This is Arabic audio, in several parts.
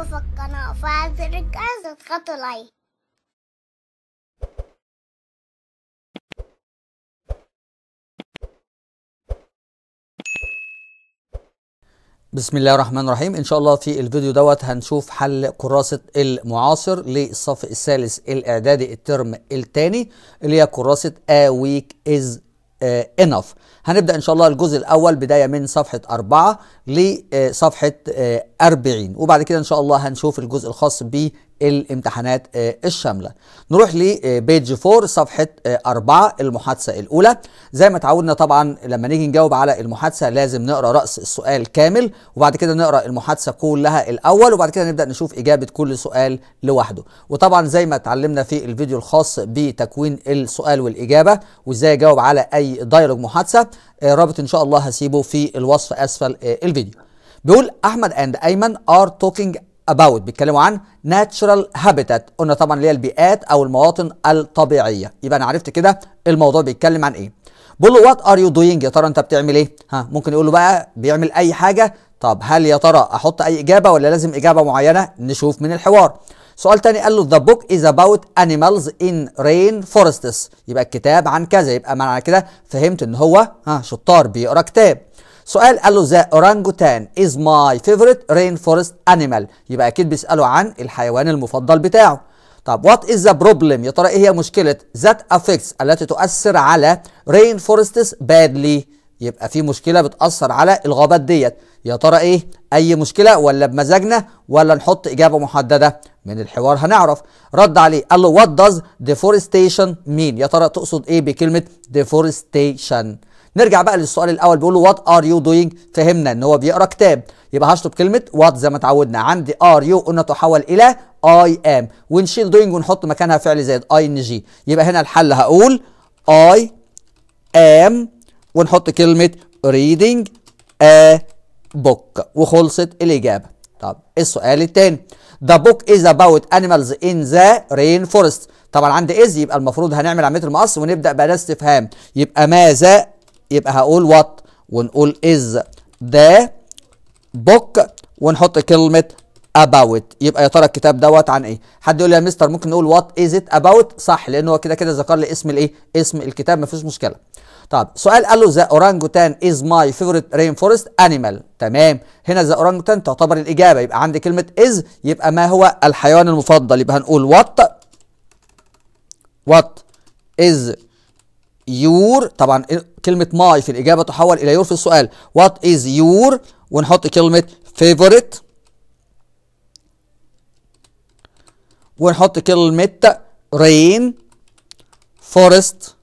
اشتركوا في القناة وفعل زر الجرس واضغطوا لايك بسم الله الرحمن الرحيم ان شاء الله في الفيديو دوت هنشوف حل كراسة المعاصر للصف الثالث الاعدادي الترم الثاني اللي هي كراسة A week is انف آه، هنبدا ان شاء الله الجزء الاول بدايه من صفحه اربعة لصفحه آه، آه، اربعين وبعد كده ان شاء الله هنشوف الجزء الخاص ب الامتحانات آه، الشامله نروح لبيج 4 آه، صفحه 4 آه، المحادثه الاولى زي ما اتعودنا طبعا لما نيجي نجاوب على المحادثه لازم نقرا راس السؤال كامل وبعد كده نقرا المحادثه كلها الاول وبعد كده نبدا نشوف اجابه كل سؤال لوحده وطبعا زي ما اتعلمنا في الفيديو الخاص بتكوين السؤال والاجابه وازاي اجاوب على اي دايلوج محادثه رابط ان شاء الله هسيبه في الوصف اسفل الفيديو بيقول احمد اند ايمن ار توكينج about بيتكلموا عن natural habitat قلنا طبعا اللي هي البيئات او المواطن الطبيعيه يبقى انا عرفت كده الموضوع بيتكلم عن ايه بقول له وات ار يو دوينج يا ترى انت بتعمل ايه ها ممكن يقول له بقى بيعمل اي حاجه طب هل يا ترى احط اي اجابه ولا لازم اجابه معينه نشوف من الحوار سؤال تاني قال له ذا بوك از اباوت انيمالز ان رين فورستس يبقى الكتاب عن كذا يبقى معنى كده فهمت ان هو ها شطار بيقرا كتاب سؤال قال له ذا اورانجوتان از ماي فيفورت رين فورست انيمال يبقى اكيد بيساله عن الحيوان المفضل بتاعه طب وات از ذا بروبلم يا ترى ايه هي مشكله ذات افكتس التي تؤثر على رين فورستس بادلي يبقى في مشكله بتاثر على الغابات ديت يا ترى ايه اي مشكله ولا بمزاجنا ولا نحط اجابه محدده من الحوار هنعرف رد عليه قال له وات داز ديفورستيشن مين يا ترى تقصد ايه بكلمه ديفورستيشن نرجع بقى للسؤال الاول بيقول له وات ار يو دوينج فهمنا ان هو بيقرا كتاب يبقى هشطب كلمه وات زي ما اتعودنا عندي ار يو قلنا تحول الى اي ام ونشيل دوينج ونحط مكانها فعل زائد اي ان جي يبقى هنا الحل هقول اي ام ونحط كلمه ريدنج ا بوك وخلصت الاجابه طب السؤال الثاني ذا بوك از اباوت انيمالز ان ذا رين فورست طبعا عند از يبقى المفروض هنعمل عمليه المقص ونبدا بقى ده استفهام يبقى ماذا يبقى هقول وات ونقول از ذا بوك ونحط كلمه about يبقى يا ترى الكتاب دوت عن ايه حد يقول لي يا مستر ممكن نقول وات از ات اباوت صح لان هو كده كده ذكر لي اسم الايه اسم الكتاب مفيش مشكله طب سؤال قال له ذا اورانجوتان از ماي فيفورت رين فورست انيمال تمام هنا ذا اورانجوتان تعتبر الاجابه يبقى عندي كلمه از يبقى ما هو الحيوان المفضل يبقى هنقول وات وات از يور طبعا كلمه ماي في الاجابه تحول الى يور في السؤال وات از يور ونحط كلمه فيفورت ونحط كلمه رين فورست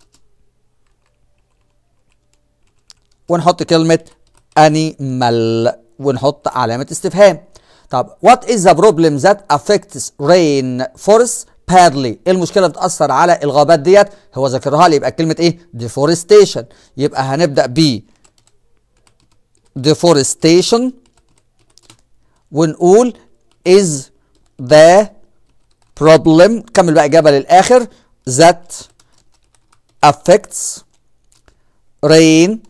ونحط كلمه انيمال ونحط علامه استفهام طب وات إز ذا بروبلم ذات affects rain فورست بادلي ايه المشكله بتاثر على الغابات ديت هو ذاكرها لي يبقى كلمه ايه ديفورستيشن يبقى هنبدا ب deforestation ونقول is the problem كمل بقى اجابه للاخر that affects رين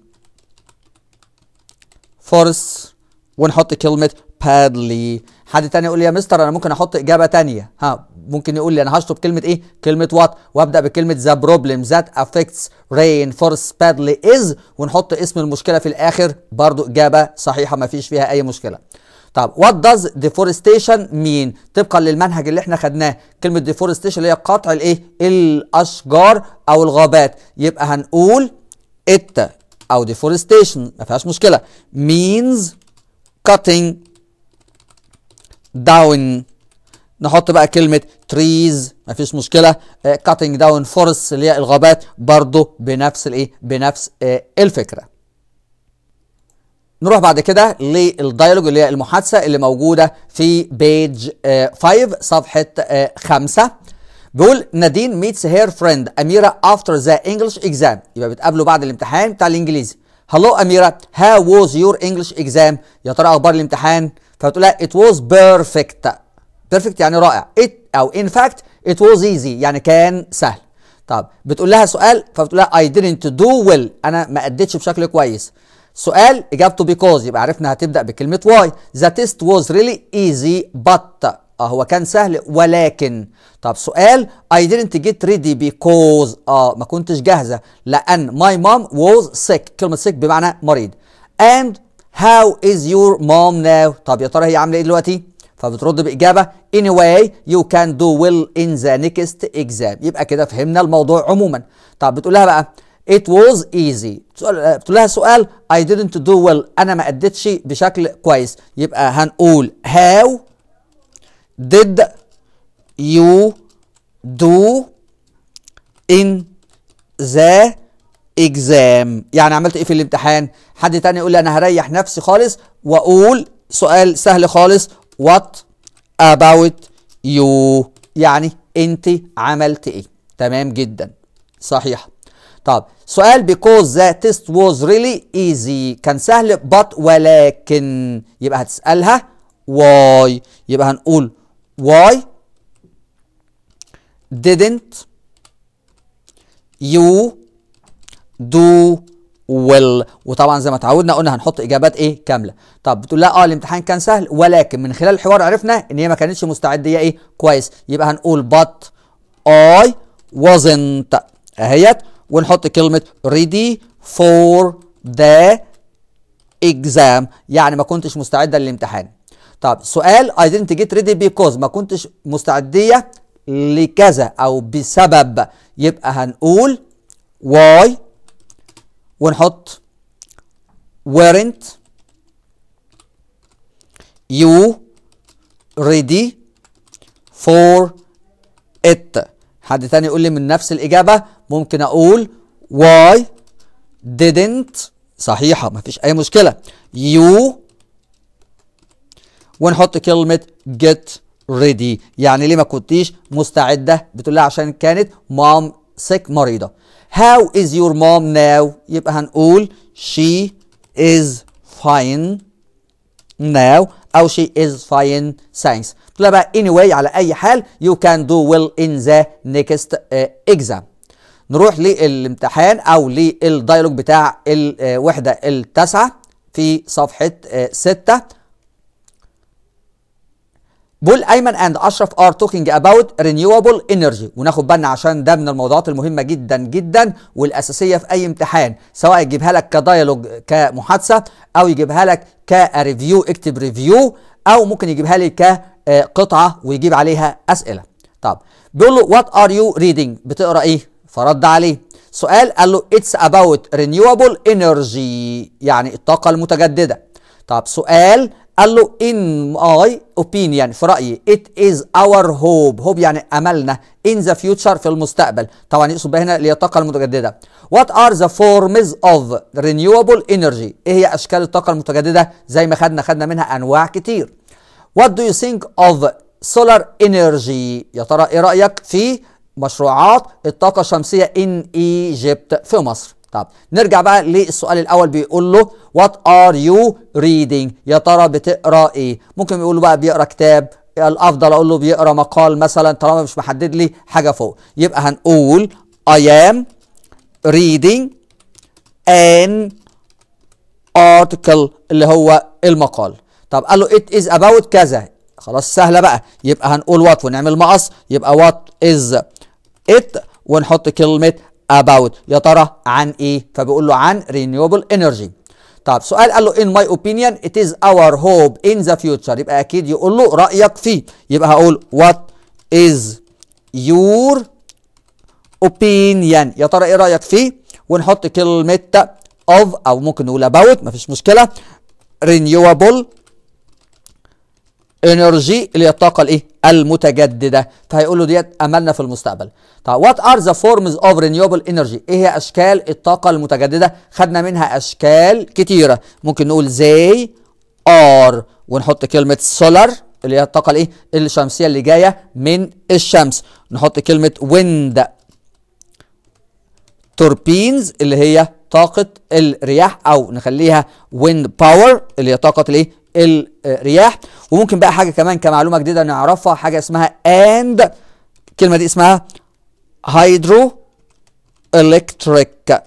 فورس ونحط كلمه badly حد تاني يقول لي يا مستر انا ممكن احط اجابه تانية ها ممكن يقول لي انا هشطب كلمه ايه كلمه وات وابدا بكلمه ذا بروبلم ذات افكتس رين فورس بادلي از ونحط اسم المشكله في الاخر برضو اجابه صحيحه ما فيش فيها اي مشكله طب وات داز ديفورستيشن مين طبقا للمنهج اللي احنا خدناه كلمه ديفورستيشن اللي هي قطع الايه الاشجار او الغابات يبقى هنقول ات او ديفورستيشن ما فيهاش مشكله مينز cutting down نحط بقى كلمة تريز مفيش مشكلة كاتنج داون فورس اللي هي الغابات برضو بنفس الايه بنفس آه، الفكرة نروح بعد كده للديالوج اللي هي المحادثة اللي موجودة في بيج 5 آه صفحة 5 آه بيقول نادين ميتس هير فريند أميرة after the English exam يبقى بتقابله بعد الامتحان بتاع الإنجليزي هلو أميرة هاو was your English exam يا ترى أخبار الامتحان فبتقول لها it was perfect بيرفكت يعني رائع ات او ان فاكت ات واز ايزي يعني كان سهل طب بتقول لها سؤال فبتقول لها اي didn't دو ويل انا ما اديتش بشكل كويس سؤال اجابته بيكوز يبقى عرفنا هتبدا بكلمه واي ذا تيست واز ريلي ايزي بات اه هو كان سهل ولكن طب سؤال اي didn't جيت ريدي بيكوز اه ما كنتش جاهزه لان ماي مام واز سيك كلمه سيك بمعنى مريض اند هاو از يور مام ناو طب يا ترى هي عامله ايه دلوقتي فبترد بإجابة anyway you can do well in the next exam يبقى كده فهمنا الموضوع عموما طب بتقول لها بقى it was easy بتقول لها سؤال I didn't do well أنا ما أديتش بشكل كويس يبقى هنقول how did you do in the exam يعني عملت ايه في الامتحان حد تاني يقول لي انا هريح نفسي خالص واقول سؤال سهل خالص وات اباوت يو يعني انت عملت ايه تمام جدا صحيح طب سؤال because that test was really easy كان سهل but ولكن يبقى هتسألها why يبقى هنقول why didn't you do ويل وطبعا زي ما اتعودنا قلنا هنحط اجابات ايه كامله طب بتقول لا اه الامتحان كان سهل ولكن من خلال الحوار عرفنا ان هي ما كانتش مستعده ايه كويس يبقى هنقول بات اي wasn't اهيت ونحط كلمه ريدي فور ذا exam يعني ما كنتش مستعده للامتحان طب سؤال اي didn't get ريدي بيكوز ما كنتش مستعديه لكذا او بسبب يبقى هنقول واي ونحط weren't you ready for it حد تاني يقول لي من نفس الإجابة ممكن أقول why didn't صحيحة مفيش أي مشكلة you ونحط كلمة get ready يعني ليه ما كنتيش مستعدة بتقول لها عشان كانت مام سيك مريضة How is your mom now? يبقى هنقول she is fine now أو she is fine thanks. طلع بقى anyway على أي حال you can do well in the next exam. نروح للامتحان أو للديالوج بتاع الوحدة التاسعة في صفحة uh, ستة. بول ايمن اند اشرف ار توكينج اباوت رينيوبل انرجي وناخد بالنا عشان ده من الموضوعات المهمه جدا جدا والاساسيه في اي امتحان سواء يجيبها لك كدايالوج كمحادثه او يجيبها لك كريفيو اكتب ريفيو او ممكن يجيبها لي كقطعه ويجيب عليها اسئله طب بيقول له وات ار يو ريدنج بتقرا ايه فرد عليه سؤال قال له اتس اباوت رينيوبل انرجي يعني الطاقه المتجدده طب سؤال قال له in my opinion في رأيي it is our hope hope يعني أملنا in the future في المستقبل طبعا يقصد بها هنا الطاقة المتجددة what are the forms of renewable energy ايه هي أشكال الطاقة المتجددة زي ما خدنا خدنا منها أنواع كتير what do you think of solar energy يا ترى ايه رأيك في مشروعات الطاقة الشمسية in Egypt في مصر طب نرجع بقى للسؤال الاول بيقول له وات ار يو ريدنج يا ترى بتقرا ايه ممكن يقول له بقى بيقرا كتاب الافضل اقول له بيقرا مقال مثلا طالما مش محدد لي حاجه فوق يبقى هنقول اي ام ريدنج ان ارتكل اللي هو المقال طب قال له ات از اباوت كذا خلاص سهله بقى يبقى هنقول وات ونعمل مقص يبقى وات از ات ونحط كلمه about يا ترى عن ايه فبيقول له عن renewable energy طب سؤال قال له in my opinion it is our hope in the future يبقى اكيد يقول له رايك فيه يبقى هقول what is your opinion يا ترى ايه رايك فيه ونحط كلمه of او ممكن نقول about مفيش مشكله renewable انرجي اللي هي الطاقه الايه المتجدده فهيقول طيب، له ديت املنا في المستقبل طيب وات ار ذا فورمز اوف رينيوبل انرجي ايه هي اشكال الطاقه المتجدده خدنا منها اشكال كتيره ممكن نقول زي ار ونحط كلمه سولار اللي هي الطاقه الايه الشمسيه اللي جايه من الشمس نحط كلمه ويند توربينز اللي هي طاقه الرياح او نخليها ويند باور اللي هي طاقه الايه الرياح وممكن بقى حاجه كمان كمعلومه جديده نعرفها حاجه اسمها اند الكلمه دي اسمها هيدرو الكتريك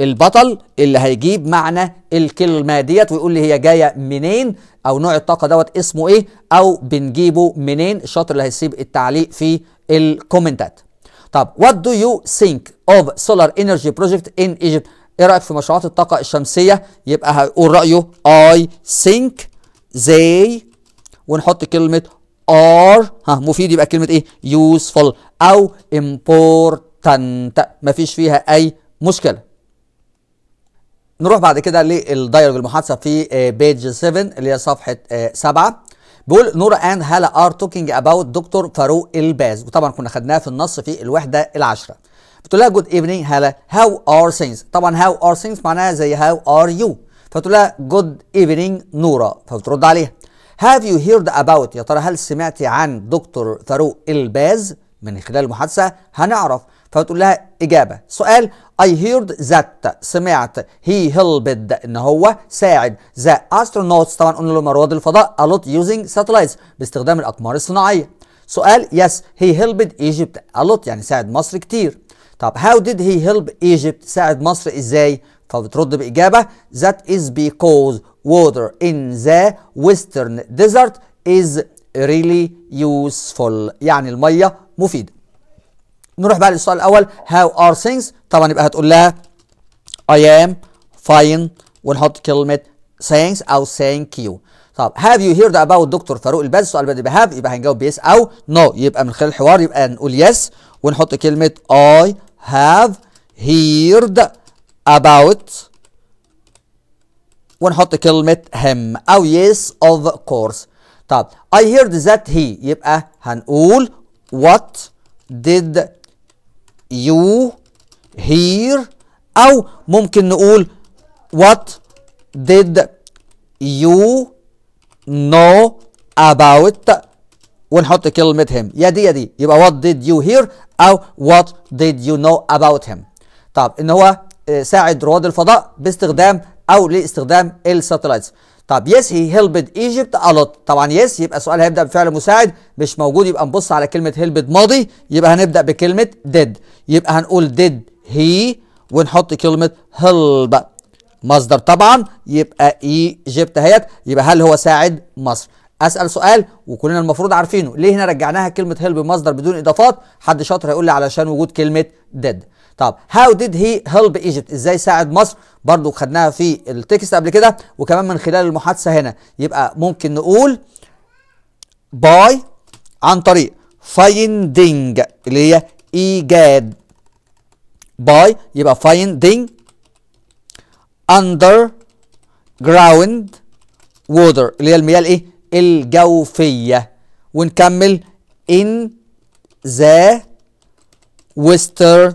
البطل اللي هيجيب معنى الكلمه ديت ويقول لي هي جايه منين او نوع الطاقه دوت اسمه ايه او بنجيبه منين الشاطر اللي هيسيب التعليق في الكومنتات طب what do you think of solar energy project in Egypt ايه رايك في مشروعات الطاقه الشمسيه يبقى هيقول رايه I think زي ونحط كلمه ار ها مفيد يبقى كلمه ايه يوسفول او امبورتنت مفيش فيها اي مشكله نروح بعد كده للدايلوج المحادثه في بيج آه، 7 اللي هي صفحه 7 آه، بيقول نورا اند هالا ار توكينج اباوت دكتور فاروق الباز وطبعا كنا خدناها في النص في الوحده العاشره بتقول لها جود ايفنينج هالا هاو ار ثينجز طبعا هاو ار ثينجز معناها زي هاو ار يو فتقول لها جود ايفنينج نورا فبترد عليها هاف يو هيرد اباوت يا ترى هل سمعتي عن دكتور فاروق الباز من خلال المحادثة هنعرف فبتقول لها إجابة سؤال اي هيرد ذات سمعت هي هيلبد إن هو ساعد ذا astronauts طبعا قلنا لهم رواد الفضاء الوت يوزنج ساتلايتس باستخدام الأقمار الصناعية سؤال يس هي هيلبد ايجيبت الوت يعني ساعد مصر كتير طب هاو ديد هي هيلب ايجيبت ساعد مصر إزاي فبترد بإجابة that is because water in the western desert is really useful يعني المية مفيدة نروح بقى للسؤال الأول how are things طبعا يبقى هتقول لها I am fine ونحط كلمة thanks أو thank you طب have you heard about دكتور فاروق الباز السؤال بدأ بهاف يبقى هنجاوب بيس او نو no. يبقى من خلال الحوار يبقى نقول يس yes ونحط كلمه I have heard about ونحط كلمة him أو yes of course طب I heard that he يبقى هنقول uh, what did you hear أو ممكن نقول what did you know about ونحط كلمة him يا دي يا دي يبقى what did you hear أو oh, what did you know about him طب إن هو ساعد رواد الفضاء باستخدام او لاستخدام الساتلايتس طب يس هي هيلبد ايجيبت الوت طبعا يس يبقى السؤال هيبدا بفعل مساعد مش موجود يبقى نبص على كلمه هيلبد ماضي يبقى هنبدا بكلمه ديد يبقى هنقول ديد هي ونحط كلمه هيلب مصدر طبعا يبقى ايجيبت هيت يبقى هل هو ساعد مصر اسال سؤال وكلنا المفروض عارفينه ليه هنا رجعناها كلمه هيلب مصدر بدون اضافات حد شاطر هيقول لي علشان وجود كلمه ديد طب هاو ديد هي هيلب ايجيبت ازاي ساعد مصر برضو خدناها في التكست قبل كده وكمان من خلال المحادثه هنا يبقى ممكن نقول باي عن طريق فايندينج اللي هي ايجاد باي يبقى فايندينج اندر جراوند ووتر اللي هي المياه الايه الجوفيه ونكمل ان ذا ويسترن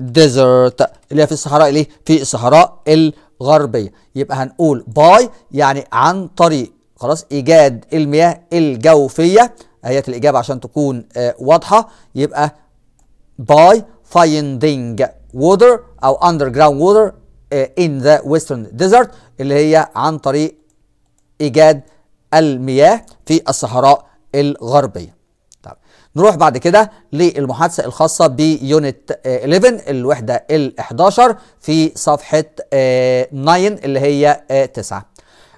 ديزرت اللي هي في الصحراء ليه في الصحراء الغربية يبقى هنقول باي يعني عن طريق خلاص إيجاد المياه الجوفية هي الإجابة عشان تكون آه واضحة يبقى باي فايندينج ووتر أو اندر جراوند ووتر ان ذا ويسترن ديزرت اللي هي عن طريق إيجاد المياه في الصحراء الغربية نروح بعد كده للمحادثه الخاصه بيونت 11 الوحده ال 11 في صفحه 9 آه، اللي هي 9 آه،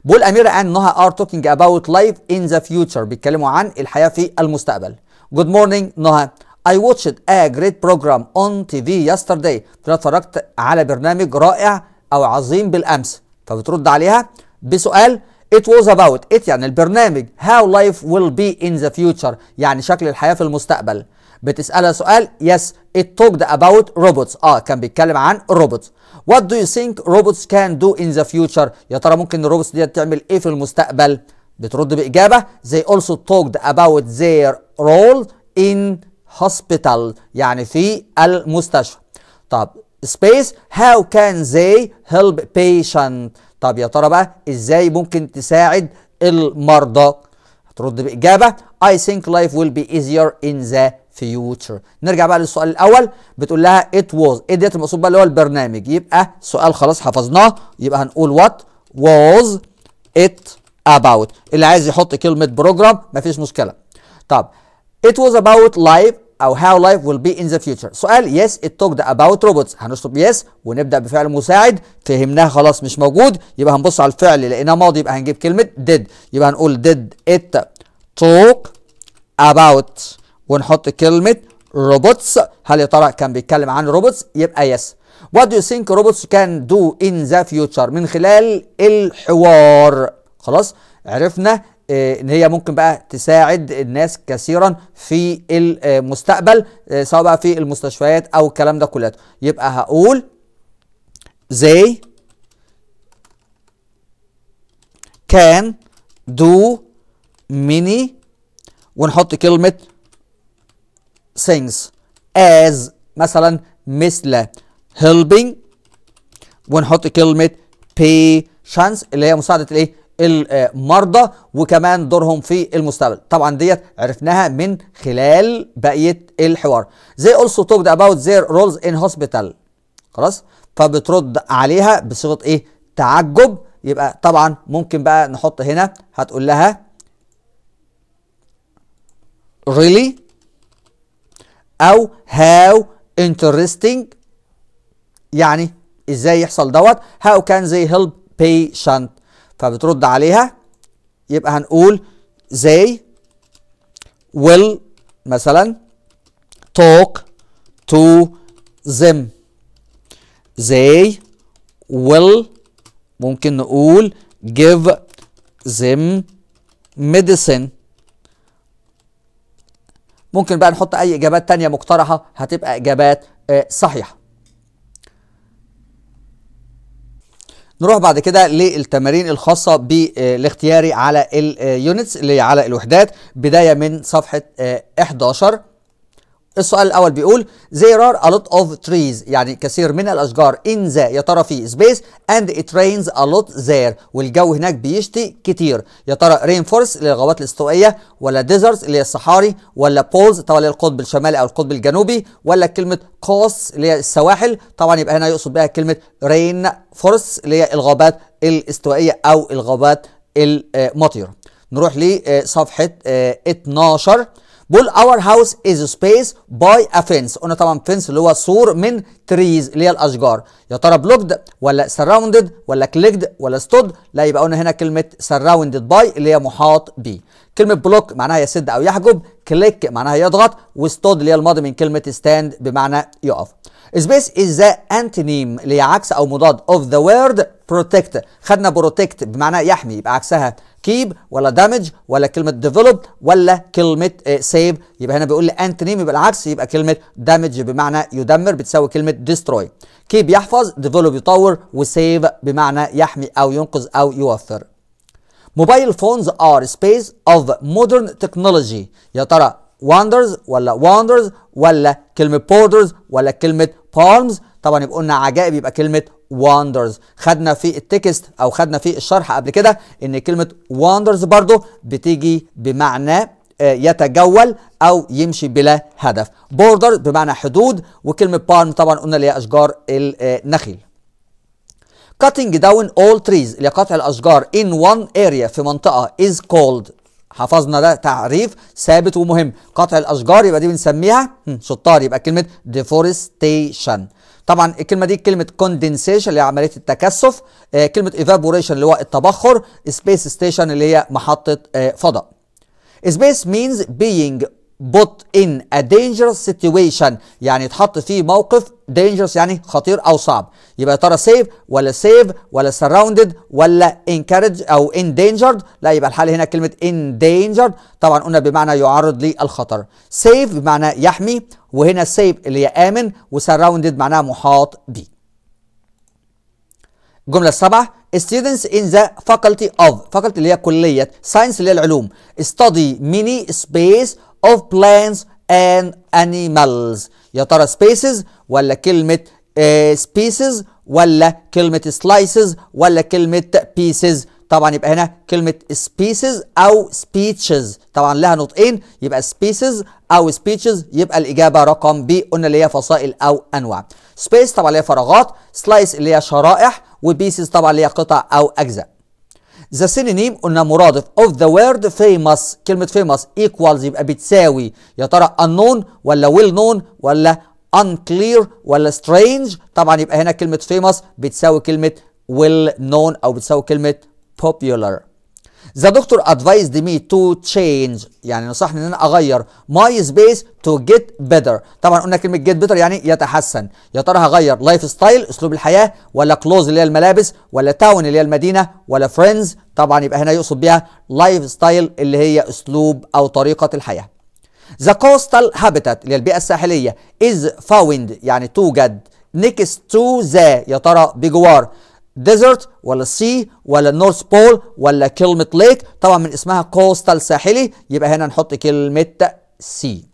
بول اميره نها ار توكينج اباوت لايف ان ذا فيوتشر بيتكلموا عن الحياه في المستقبل جود مورنينج نهى I watched a great program on TV yesterday انا اتفرجت على برنامج رائع او عظيم بالامس فبترد عليها بسؤال It was about it يعني البرنامج how life will be in the future يعني شكل الحياة في المستقبل بتسألها سؤال yes it talked about robots اه كان بيتكلم عن robots what do you think robots can do in the future يا ترى ممكن الروبوتس دي تعمل ايه في المستقبل بترد بإجابة they also talked about their role in hospital يعني في المستشفى طب space how can they help patient طب يا ترى بقى ازاي ممكن تساعد المرضى هترد باجابه I think life will be easier in the future نرجع بقى للسؤال الاول بتقول لها it was ايه ديت المقصود بقى اللي هو البرنامج يبقى سؤال خلاص حفظناه يبقى هنقول what was it about اللي عايز يحط كلمه بروجرام مفيش مشكله طب it was about life او how life will be in the future سؤال yes it talked about robots هنشطب yes ونبدا بفعل مساعد فهمناها خلاص مش موجود يبقى هنبص على الفعل لقيناه ماضي يبقى هنجيب كلمه did يبقى هنقول did it talk about ونحط كلمه robots هل يا ترى كان بيتكلم عن robots يبقى yes what do you think robots can do in the future من خلال الحوار خلاص عرفنا آه، ان هي ممكن بقى تساعد الناس كثيرا في المستقبل آه، سواء بقى في المستشفيات او الكلام ده كله يبقى هقول they can do many ونحط كلمة things as مثلا مثل helping ونحط كلمة patience اللي هي مساعدة الايه المرضى وكمان دورهم في المستقبل طبعا ديت عرفناها من خلال بقيه الحوار زي also talked about their roles in hospital خلاص فبترد عليها بصيغه ايه تعجب يبقى طبعا ممكن بقى نحط هنا هتقول لها really او how interesting يعني ازاي يحصل دوت how can they help patient فبترد عليها يبقى هنقول they will مثلا talk to them they will ممكن نقول give them medicine ممكن بقى نحط اي اجابات تانية مقترحة هتبقى اجابات آه، صحيحة نروح بعد كده للتمارين الخاصة بالاختياري آه، على اليونتس آه، اللي على الوحدات بداية من صفحة 11 آه، السؤال الاول بيقول there are a lot of trees يعني كثير من الاشجار in the يا ترى في space and it rains a lot there والجو هناك بيشتي كتير يا ترى rainforest اللي الغابات الاستوائيه ولا deserts اللي هي الصحاري ولا poles طبعا القطب الشمالي او القطب الجنوبي ولا كلمه coast اللي هي السواحل طبعا يبقى هنا يقصد بها كلمه rainforest اللي هي الغابات الاستوائيه او الغابات المطيره نروح لصفحه 12 بول اور هاوس از سبيس باي ا فينس قلنا طبعا فينس اللي هو سور من تريز اللي هي الاشجار يا ترى بلوكد ولا سراوندد ولا كليكد ولا ستود لا يبقى قلنا هنا كلمه سراوندد باي اللي هي محاط بيه كلمه بلوك معناها يسد او يحجب كليك معناها يضغط وستود اللي هي الماضي من كلمه ستاند بمعنى يقف سبيس از ذا انتونيم اللي هي عكس او مضاد اوف ذا وورد بروتكت خدنا بروتكت بمعنى يحمي يبقى عكسها كيب ولا دامج ولا كلمه ديفلوب ولا كلمه سيف آه، يبقى هنا بيقول لي انتونيم يبقى العكس يبقى كلمه دامج بمعنى يدمر بتساوي كلمه ديستروي كيب يحفظ ديفلوب يطور وسيف بمعنى يحمي او ينقذ او يوفر موبايل فونز ار سبيس اوف مودرن تكنولوجي يا ترى وندرز ولا وندرز ولا كلمه بوردرز ولا كلمه بالمز طبعا يبقى قلنا عجائب يبقى كلمه wonders خدنا في التكست او خدنا في الشرح قبل كده ان كلمه wonders برضو بتيجي بمعنى آه، يتجول او يمشي بلا هدف بوردر بمعنى حدود وكلمه palm طبعا قلنا اللي هي اشجار آه، النخيل cutting down all trees اللي قطع الاشجار in one area في منطقه is called حفظنا ده تعريف ثابت ومهم قطع الاشجار يبقى دي بنسميها شطار يبقى كلمه deforestation طبعا الكلمه دي كلمه كوندنسيشن اللي هي عمليه التكثف آه، كلمه ايفابوريشن اللي هو التبخر سبيس ستيشن اللي هي محطه آه، فضاء سبيس means being put in a dangerous situation يعني اتحط في موقف dangerous يعني خطير او صعب يبقى يا ترى سيف ولا سيف ولا سراوندد ولا انكارج او اندينجرد لا يبقى الحال هنا كلمه اندينجرد طبعا قلنا بمعنى يعرض للخطر سيف بمعنى يحمي وهنا سيف اللي هي امن وسراوندد معناها محاط به الجمله السابعه students in the faculty of faculty اللي هي كليه science اللي هي العلوم study many space of plants and animals يا ترى spaces ولا كلمة uh, species ولا كلمة slices ولا كلمة pieces طبعا يبقى هنا كلمة species أو speeches طبعا لها نطقين يبقى species أو speeches يبقى الإجابة رقم B قلنا اللي هي فصائل أو أنواع space طبعا اللي هي فراغات slice اللي هي شرائح وبيسز طبعا اللي هي قطع أو أجزاء ذا سينونيم قلنا مرادف اوف ذا وورد فيموس كلمه فيموس ايكوالز يبقى بتساوي يا ترى unknown ولا ويل نون ولا unclear ولا strange طبعا يبقى هنا كلمه famous بتساوي كلمه ويل نون او بتساوي كلمه popular ذا دكتور ادفايزد مي تو تشينج يعني نصحني ان انا اغير ماي سبيس تو جيت بيتر طبعا قلنا كلمه جيت بيتر يعني يتحسن يا ترى هغير لايف ستايل اسلوب الحياه ولا كلوز اللي هي الملابس ولا تاون اللي هي المدينه ولا فريندز طبعا يبقى هنا يقصد بيها لايف ستايل اللي هي اسلوب او طريقه الحياه The coastal habitat اللي هي البيئة الساحلية is found يعني توجد next to the يا ترى بجوار ديزرت ولا سي ولا نورث بول ولا كلمة ليك طبعا من اسمها كوستال ساحلي يبقى هنا نحط كلمة سي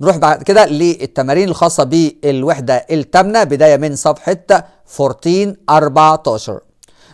نروح بعد كده للتمارين الخاصة بالوحدة التامنة بداية من صفحة 14 14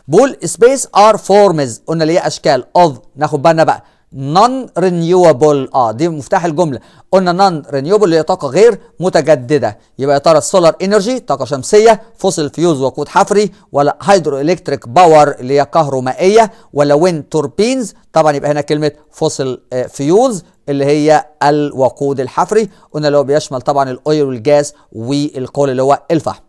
بول سبيس ار فورمز قلنا ليه اشكال اوف ناخد بالنا بقى نون رينيوبل اه دي مفتاح الجمله قلنا نون رينيوبل هي طاقه غير متجدده يبقى يا ترى السولار انرجي طاقه شمسيه فوسل فيوز وقود حفري ولا هيدرو الكتريك باور اللي هي كهرومائيه ولا وين توربينز طبعا يبقى هنا كلمه فوسل فيوز آه، اللي هي الوقود الحفري قلنا اللي هو بيشمل طبعا الاويل والجاز والكول اللي هو الفحم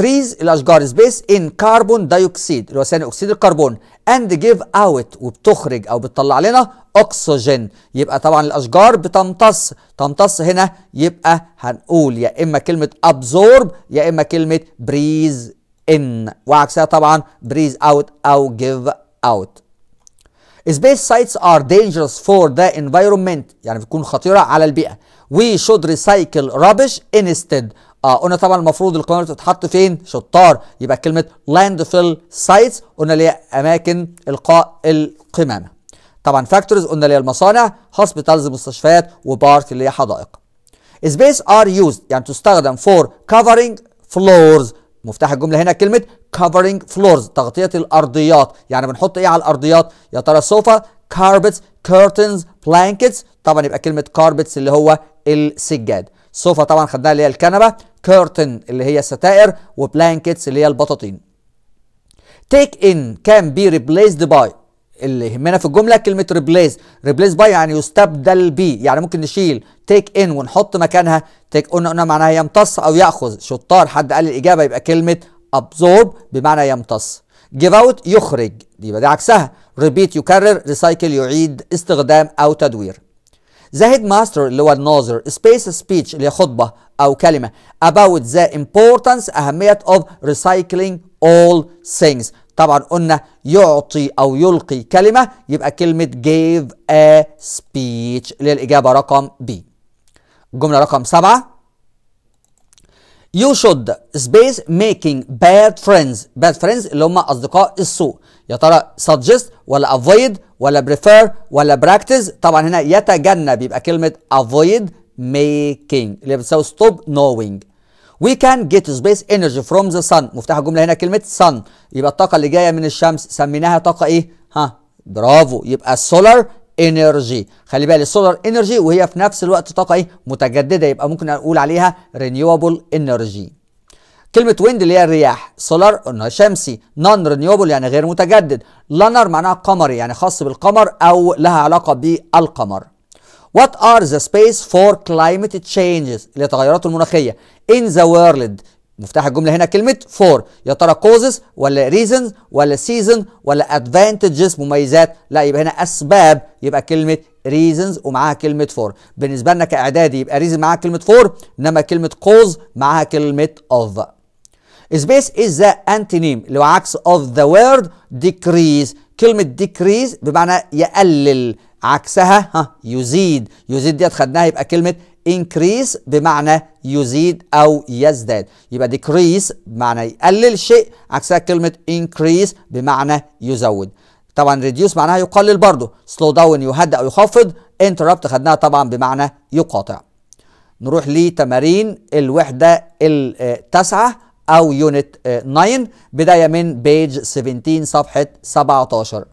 trees الاشجار space in carbon dioxide اللي هو ثاني اكسيد الكربون and give out وبتخرج او بتطلع لنا اكسجين يبقى طبعا الاشجار بتمتص تمتص هنا يبقى هنقول يا اما كلمه absorb يا اما كلمه breathe in وعكسها طبعا breathe out او give out Space sites are dangerous for the environment يعني بتكون خطيرة على البيئة. We should recycle rubbish instead اه قلنا طبعا المفروض القنابل تتحط فين شطار يبقى كلمه لاند فيل سايتس قلنا اللي هي اماكن القاء القمامه طبعا فاكتورز قلنا اللي هي المصانع هوسبيتالز مستشفيات وبارك اللي هي حدائق سبيس ار يوزد يعني تستخدم فور كفرنج فلورز مفتاح الجمله هنا كلمه كفرنج فلورز تغطيه الارضيات يعني بنحط ايه على الارضيات يا ترى السوفا كاربتس كيرتنز بلانكتس طبعا يبقى كلمه كاربتس اللي هو السجاد صوفا طبعا خدناها اللي هي الكنبة كيرتن اللي هي الستائر وبلانكتس اللي هي البطاطين تيك ان كان بي ريبليسد باي اللي يهمنا في الجمله كلمه ريبليس ريبليس باي يعني يستبدل بي يعني ممكن نشيل تيك ان ونحط مكانها تيك اون قلنا معناها يمتص او ياخذ شطار حد قال الاجابه يبقى كلمه ابزورب بمعنى يمتص جيف اوت يخرج يبقى دي عكسها ريبيت يكرر ريسايكل يعيد استخدام او تدوير زائد ماستر اللي هو الناظر سبيس سبيتش اللي هي خطبه او كلمه about the importance اهميه of recycling all things طبعا قلنا يعطي او يلقي كلمه يبقى كلمه gave a speech اللي هي الاجابه رقم بي الجمله رقم سبعه You should space making bad friends bad friends اللي هم أصدقاء السوء يا ترى suggest ولا avoid ولا prefer ولا practice طبعا هنا يتجنب يبقى كلمه avoid making اللي بتساوي stop knowing We can get space energy from the sun مفتاح الجمله هنا كلمه sun يبقى الطاقه اللي جايه من الشمس سميناها طاقه ايه ها برافو يبقى solar energy خلي بالي solar انرجي وهي في نفس الوقت طاقه ايه متجدده يبقى ممكن اقول عليها renewable energy كلمه ويند اللي هي الرياح سولار قلنا شمسي نون رينيوبل يعني غير متجدد لانر معناها قمري يعني خاص بالقمر او لها علاقه بالقمر What are the space for climate changes التغيرات المناخيه in the world مفتاح الجمله هنا كلمه for يا ترى causes ولا reasons ولا season ولا advantages مميزات لا يبقى هنا اسباب يبقى كلمه reasons ومعاها كلمه for بالنسبه لنا كاعدادي يبقى reason معاها كلمه for انما كلمه cause معاها كلمه of سبيس از ذا انتينيم اللي هو عكس اوف ذا وورد ديكريز كلمه ديكريز بمعنى يقلل عكسها ها يزيد يزيد ديت خدناها يبقى كلمه increase بمعنى يزيد او يزداد يبقى decrease بمعنى يقلل شيء عكسها كلمه increase بمعنى يزود طبعا reduce معناها يقلل برضه slow down يهدأ يخفض interrupt خدناها طبعا بمعنى يقاطع نروح لتمارين الوحده آه، التاسعه أو آه، يونت 9 بداية من بيج 17 صفحة 17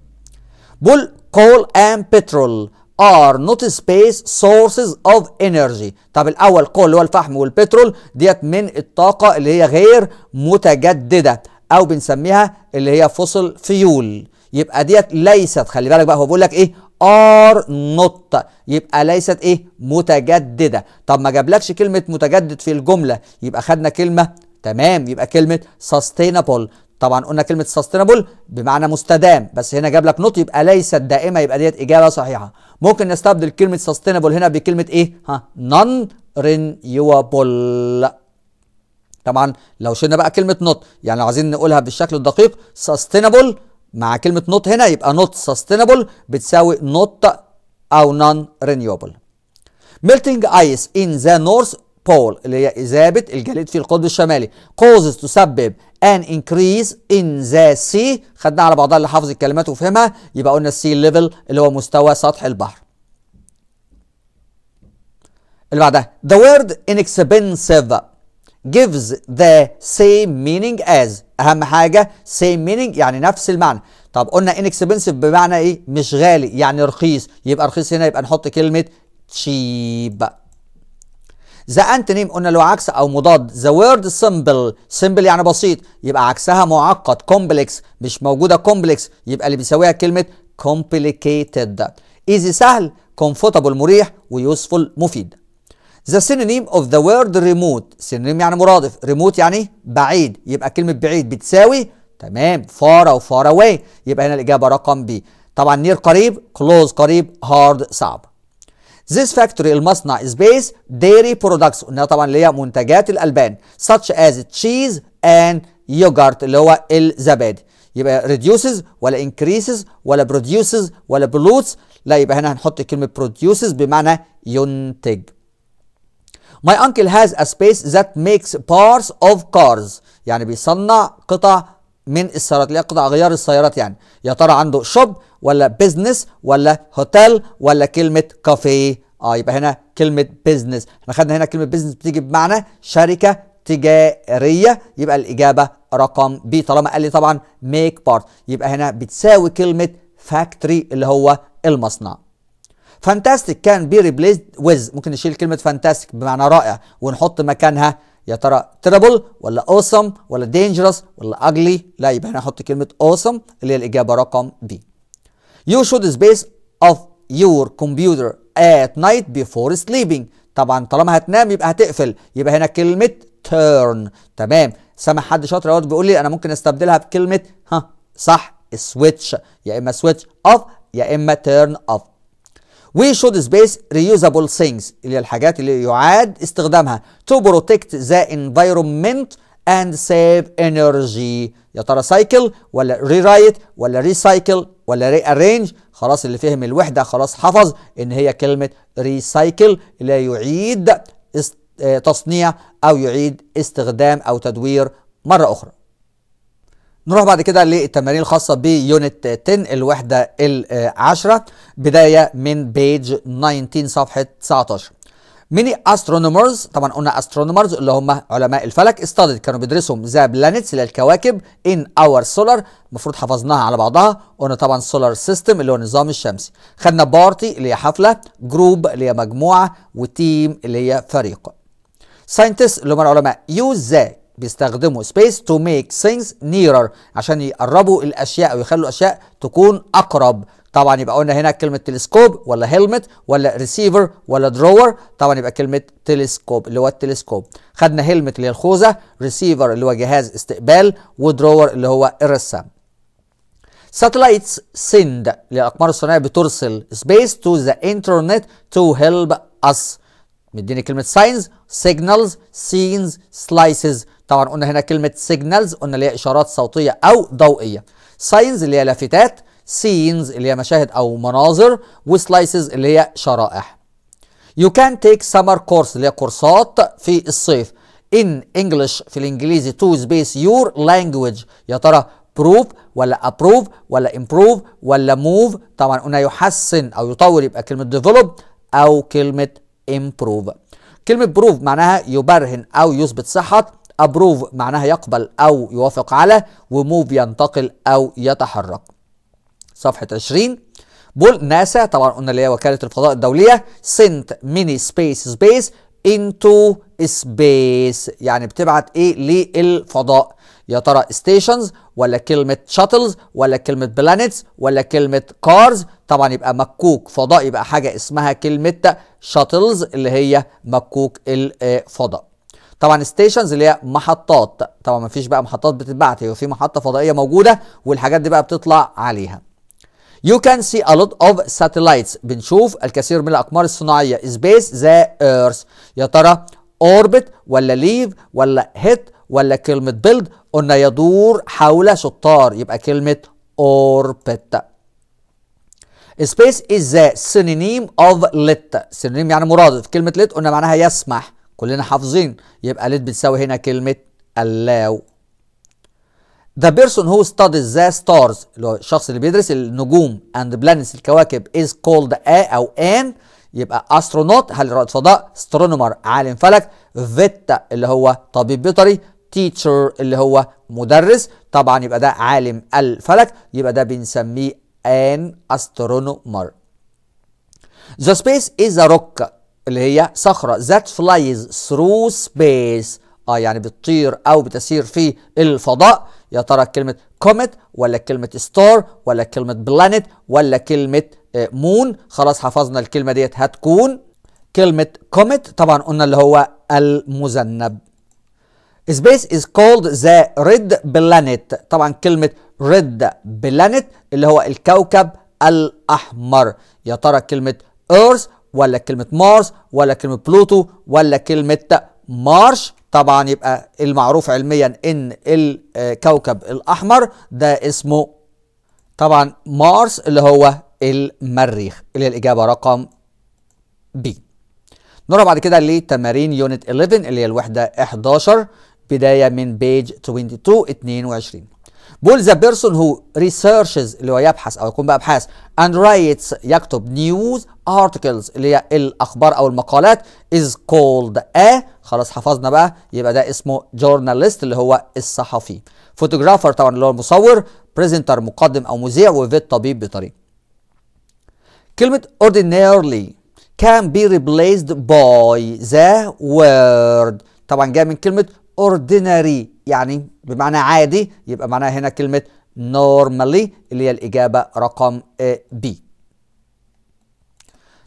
بول كول اند بترول ار نوت سبيس سورسز اوف انرجي طب الأول كول اللي هو الفحم والبترول ديت من الطاقة اللي هي غير متجددة أو بنسميها اللي هي فوسل فيول يبقى ديت ليست خلي بالك بقى هو بيقول لك إيه ار نوت يبقى ليست ايه متجدده طب ما جابلكش كلمه متجدد في الجمله يبقى خدنا كلمه تمام يبقى كلمه sustainable طبعا قلنا كلمه سستينبل بمعنى مستدام بس هنا جاب لك نوت يبقى ليست دائمه يبقى ديت اجابه صحيحه ممكن نستبدل كلمه سستينبل هنا بكلمه ايه ها نون رينيوبل طبعا لو شلنا بقى كلمه نوت يعني لو عايزين نقولها بالشكل الدقيق سستينبل مع كلمه نوت هنا يبقى نوت سستينبل بتساوي نوت او نون رينيوبل ميلتنج ايس ان ذا نورث بول اللي هي إذابة الجليد في القطب الشمالي causes تسبب an increase in the sea خدنا على بعضها اللي حافظ الكلمات وفهمها يبقى قلنا السي ليفل اللي هو مستوى سطح البحر اللي بعدها the word inexpensive gives the same meaning as اهم حاجه same meaning يعني نفس المعنى طب قلنا inexpensive بمعنى ايه مش غالي يعني رخيص يبقى رخيص هنا يبقى نحط كلمه cheap ذا antonym قلنا له عكس او مضاد ذا وورد سمبل سمبل يعني بسيط يبقى عكسها معقد كومبلكس مش موجوده كومبلكس يبقى اللي بيساويها كلمه complicated ايزي سهل كومفورتابل مريح ويوسفول مفيد ذا synonym اوف ذا وورد ريموت synonym يعني مرادف ريموت يعني بعيد يبقى كلمه بعيد بتساوي تمام فار او فار اواي يبقى هنا الاجابه رقم بي طبعا نير قريب كلوز قريب هارد صعب This factory المصنع is based dairy products انها طبعا اللي هي منتجات الالبان such as cheese and yogurt اللي هو الزبادي يبقى reduces ولا increases ولا produces ولا pollutes لا يبقى هنا هنحط كلمه produces بمعنى ينتج My uncle has a space that makes parts of cars يعني بيصنع قطع من السيارات اللي هي قطع غيار السيارات يعني يا ترى عنده شوب ولا بيزنس ولا هوتيل ولا كلمه كافيه اه يبقى هنا كلمه بيزنس احنا خدنا هنا كلمه بيزنس بتيجي بمعنى شركه تجاريه يبقى الاجابه رقم بي طالما قال لي طبعا ميك بارت يبقى هنا بتساوي كلمه فاكتوري اللي هو المصنع فانتاستيك كان بي ريبليسد ويز ممكن نشيل كلمه فانتاستيك بمعنى رائع ونحط مكانها يا ترى تربل ولا اوسم awesome ولا دينجرس ولا اجلي لا يبقى هنا احط كلمه اوسم awesome اللي هي الاجابه رقم بي يو شود سبيس اوف يور كمبيوتر ات نايت بيفور sleeping طبعا طالما هتنام يبقى هتقفل يبقى هنا كلمه تيرن تمام سامع حد شاطر اهوت بيقول لي انا ممكن استبدلها بكلمه ها صح سويتش يا اما سويتش اوف يا اما تيرن اوف وي شود سبيس ريوزابل ثينجز اللي هي الحاجات اللي يعاد استخدامها تو بروتكت ذا environment اند سيف انرجي يا ترى سايكل ولا رايت ولا ريسايكل ولا ري ارينج خلاص اللي فهم الوحدة خلاص حفظ ان هي كلمة ريسايكل اللي يعيد آه، تصنيع او يعيد استخدام او تدوير مرة اخرى نروح بعد كده للتمارين الخاصة بيونت 10 الوحدة العاشرة بداية من بيج 19 صفحة 19 ميني استرونومرز طبعا قلنا استرونومرز اللي هم علماء الفلك استادد كانوا بيدرسوا ذا بلانيتس للكواكب ان اور سولار المفروض حفظناها على بعضها قلنا طبعا سولار سيستم اللي هو النظام الشمسي خدنا بارتي اللي هي حفله جروب اللي هي مجموعه وتيم اللي هي فريق ساينتست اللي هم العلماء يوز ذا بيستخدموا space to make things nearer عشان يقربوا الاشياء أو يخلوا الاشياء تكون اقرب طبعا يبقى قلنا هنا كلمه تلسكوب ولا هيلمت ولا ريسيفر ولا درور طبعا يبقى كلمه تلسكوب اللي هو التلسكوب خدنا هيلمت اللي هي الخوذه ريسيفر اللي هو جهاز استقبال ودرور اللي هو الرسام ساتلايتس سند اللي الاقمار الصناعيه بترسل سبيس تو ذا انترنت تو هيلب اس مديني كلمه ساينز سيجنالز سينز سلايسز طبعا قلنا هنا كلمه سيجنالز قلنا اللي هي اشارات صوتيه او ضوئيه ساينز اللي هي لافتات سينز اللي هي مشاهد او مناظر وسلايسز اللي هي شرائح يو كان تيك سمر كورس اللي هي كورسات في الصيف ان انجلش في الانجليزي تو سبيس يور لانجويج يا ترى بروف ولا ابروف ولا امبروف ولا موف طبعا قلنا يحسن او يطور يبقى كلمه ديفلوب او كلمه امبروف كلمه بروف معناها يبرهن او يثبت صحه ابروف معناها يقبل او يوافق على وموف ينتقل او يتحرك صفحه 20 بول ناسا طبعا قلنا اللي هي وكاله الفضاء الدوليه سنت ميني سبيس سبيس انتو سبيس يعني بتبعت ايه للفضاء يا ترى ستيشنز ولا كلمة شاتلز ولا كلمة بلانيتس ولا كلمة كارز طبعا يبقى مكوك فضاء يبقى حاجة اسمها كلمة شاتلز اللي هي مكوك الفضاء آه، طبعا ستيشنز اللي هي محطات طبعا ما فيش بقى محطات بتتبعت هي في محطه فضائيه موجوده والحاجات دي بقى بتطلع عليها You can see a lot of satellites بنشوف الكثير من الأقمار الصناعية Space the Earth يا ترى أوربت ولا ليف ولا هيت ولا كلمة بيلد قلنا يدور حول شطار يبقى كلمة أوربت Space is the synonym of lit synonym يعني مرادف كلمة lit قلنا معناها يسمح كلنا حافظين يبقى ليت بتساوي هنا كلمه اللاو The person who studies the stars اللي هو الشخص اللي بيدرس النجوم and planets الكواكب is called a او an يبقى astronaut هل رائد فضاء astronomer عالم فلك فيتا اللي هو طبيب بيطري teacher اللي هو مدرس طبعا يبقى ده عالم الفلك يبقى ده بنسميه an astronomer The space is a rock اللي هي صخرة that flies through space اه يعني بتطير او بتسير في الفضاء يا ترى كلمة كوميت ولا كلمة ستار ولا كلمة بلانيت ولا كلمة مون آه، خلاص حفظنا الكلمة ديت هتكون كلمة كوميت طبعا قلنا اللي هو المذنب Space is called the red planet طبعا كلمة red planet اللي هو الكوكب الأحمر يا ترى كلمة earth ولا كلمة مارس ولا كلمة بلوتو ولا كلمة مارش طبعا يبقى المعروف علميا ان الكوكب الاحمر ده اسمه طبعا مارس اللي هو المريخ اللي هي الاجابه رقم بي نروح بعد كده لتمارين يونت 11 اللي هي الوحده 11 بدايه من بيج 22 22 بول ذا بيرسون هو ريسيرشز اللي هو يبحث او يكون بابحاث اند رايتس يكتب نيوز articles اللي هي الاخبار او المقالات is called a خلاص حفظنا بقى يبقى ده اسمه journalist اللي هو الصحفي photographer طبعا اللي هو المصور presenter مقدم او مذيع وفيت طبيب بطريق كلمة ordinarily can be replaced by the word طبعا جايه من كلمة ordinary يعني بمعنى عادي يبقى معناها هنا كلمة normally اللي هي الإجابة رقم B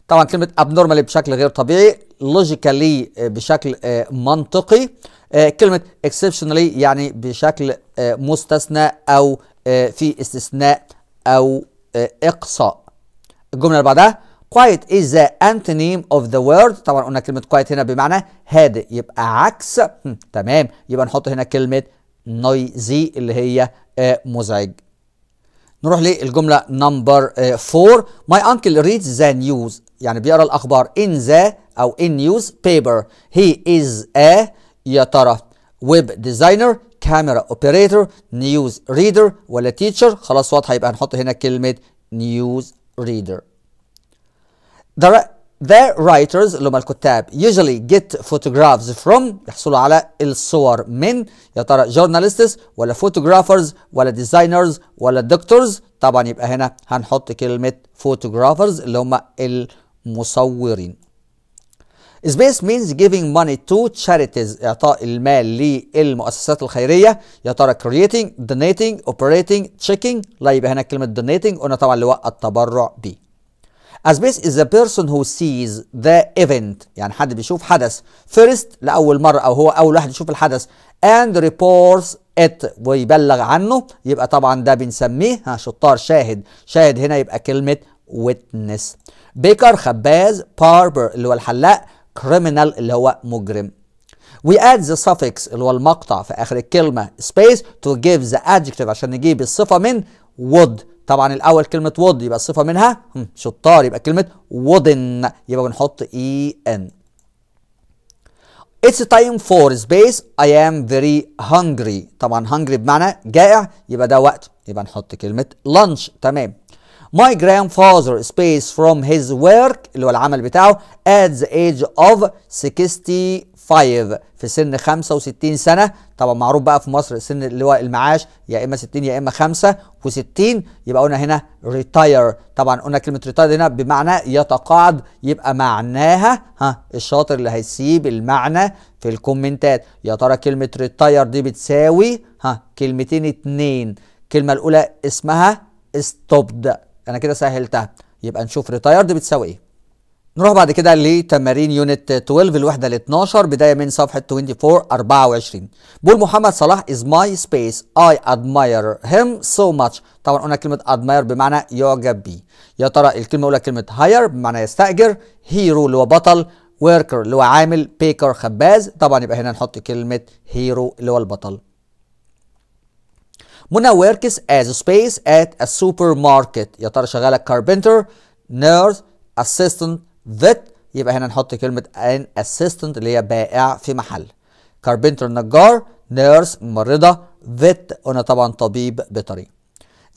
طبعا كلمه ابنورمالي بشكل غير طبيعي لوجيكالي آه، بشكل آه، منطقي آه، كلمه اكسبشنالي يعني بشكل مستثنى او في استثناء او اقصاء الجمله اللي بعدها quiet is the antonym of the word طبعا قلنا كلمة quiet هنا بمعنى هادئ يبقى عكس تمام يبقى نحط هنا كلمة noisy اللي هي مزعج نروح للجمله نمبر 4 ماي انكل ريدز ذا نيوز يعني بيقرا الاخبار ان ذا او ان نيوز بيبر هي از ا يا ترى ويب ديزاينر كاميرا اوبريتور نيوز ريدر ولا تيتشر خلاص واضحه يبقى هنحط هنا كلمه نيوز ريدر The writers اللي هم الكتاب usually get photographs from يحصلوا على الصور من يا ترى journalists ولا photographers ولا designers ولا doctors طبعا يبقى هنا هنحط كلمة photographers اللي هم المصورين. Space means giving money to charities إعطاء المال للمؤسسات الخيرية يا ترى creating, donating, operating, checking لا يبقى هنا كلمة donating قلنا طبعا اللي هو التبرع بيه. Asbis is the person who sees the event يعني حد بيشوف حدث first لأول مرة أو هو أول واحد يشوف الحدث and reports it ويبلغ عنه يبقى طبعا ده بنسميه ها شطار شاهد شاهد هنا يبقى كلمة witness بيكر خباز باربر اللي هو الحلاق criminal اللي هو مجرم We add the suffix اللي هو المقطع في آخر الكلمة space to give the adjective عشان نجيب الصفة من would طبعا الاول كلمه وود يبقى الصفه منها شطار يبقى كلمه وودن يبقى بنحط اي e ان It's time for space. I am very hungry. طبعا hungry بمعنى جائع يبقى ده وقت يبقى نحط كلمة lunch تمام My grandfather space from his work اللي هو العمل بتاعه at the age of 65 في سن 65 سنة طبعا معروف بقى في مصر سن اللي هو المعاش يا إما 60 يا إما 65 يبقى قلنا هنا retire طبعا قلنا كلمة retire هنا بمعنى يتقاعد يبقى معناها ها الشاطر اللي هيسيب المعنى في الكومنتات يا ترى كلمة retire دي بتساوي ها كلمتين اتنين الكلمة الأولى اسمها stopped انا كده سهلتها يبقى نشوف ريتايرد بتساوي ايه نروح بعد كده لتمارين يونت 12 الوحده ال 12 بدايه من صفحه 24 24 بول محمد صلاح از ماي سبيس اي ادماير هيم سو ماتش طبعا قلنا كلمه ادماير بمعنى يعجب بيه يا ترى الكلمه الاولى كلمه هاير بمعنى يستاجر هيرو اللي هو بطل وركر اللي هو عامل بيكر خباز طبعا يبقى هنا نحط كلمه هيرو اللي هو البطل منى works as space at a supermarket يا ترى شغاله carpenter nurse assistant vet يبقى هنا نحط كلمه an assistant اللي هي بائع في محل carpenter نجار nurse ممرضه vet هنا طبعا طبيب بيطري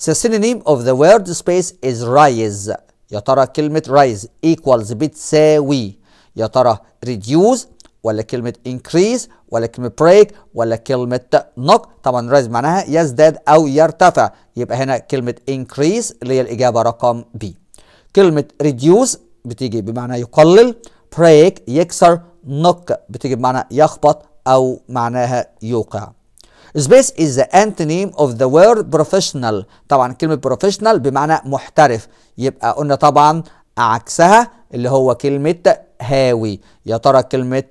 The synonym of the word space is rise يا ترى rise equals بتساوي يا ترى reduce ولا كلمة increase ولا كلمة break ولا كلمة knock طبعا rise معناها يزداد أو يرتفع يبقى هنا كلمة increase اللي هي الإجابة رقم B كلمة reduce بتيجي بمعنى يقلل break يكسر knock بتيجي بمعنى يخبط أو معناها يوقع Space is the antonym of the word professional طبعا كلمة professional بمعنى محترف يبقى قلنا طبعا عكسها اللي هو كلمة هاوي يا ترى كلمة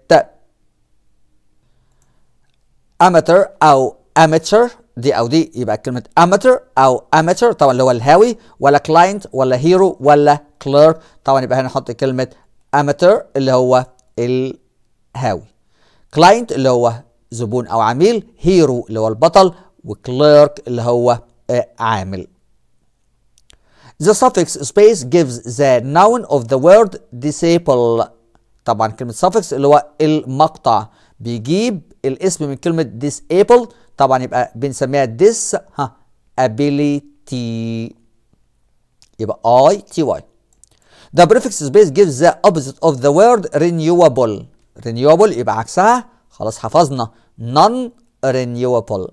أماتر أو أماتر دي أو دي يبقى كلمة أماتر أو أماتر طبعا اللي هو الهاوي ولا كلاينت ولا هيرو ولا كليرك طبعا يبقى هنا نحط كلمة أماتر اللي هو الهاوي كلاينت اللي هو زبون أو عميل هيرو اللي هو البطل وكليرك اللي هو آه، عامل The suffix space gives the noun of the word disciple طبعا كلمه suffix اللي هو المقطع بيجيب الاسم من كلمه disable طبعا يبقى بنسميها dis ها ability يبقى i t y The prefix space gives the opposite of the word renewable renewable يبقى عكسها خلاص حفظنا non renewable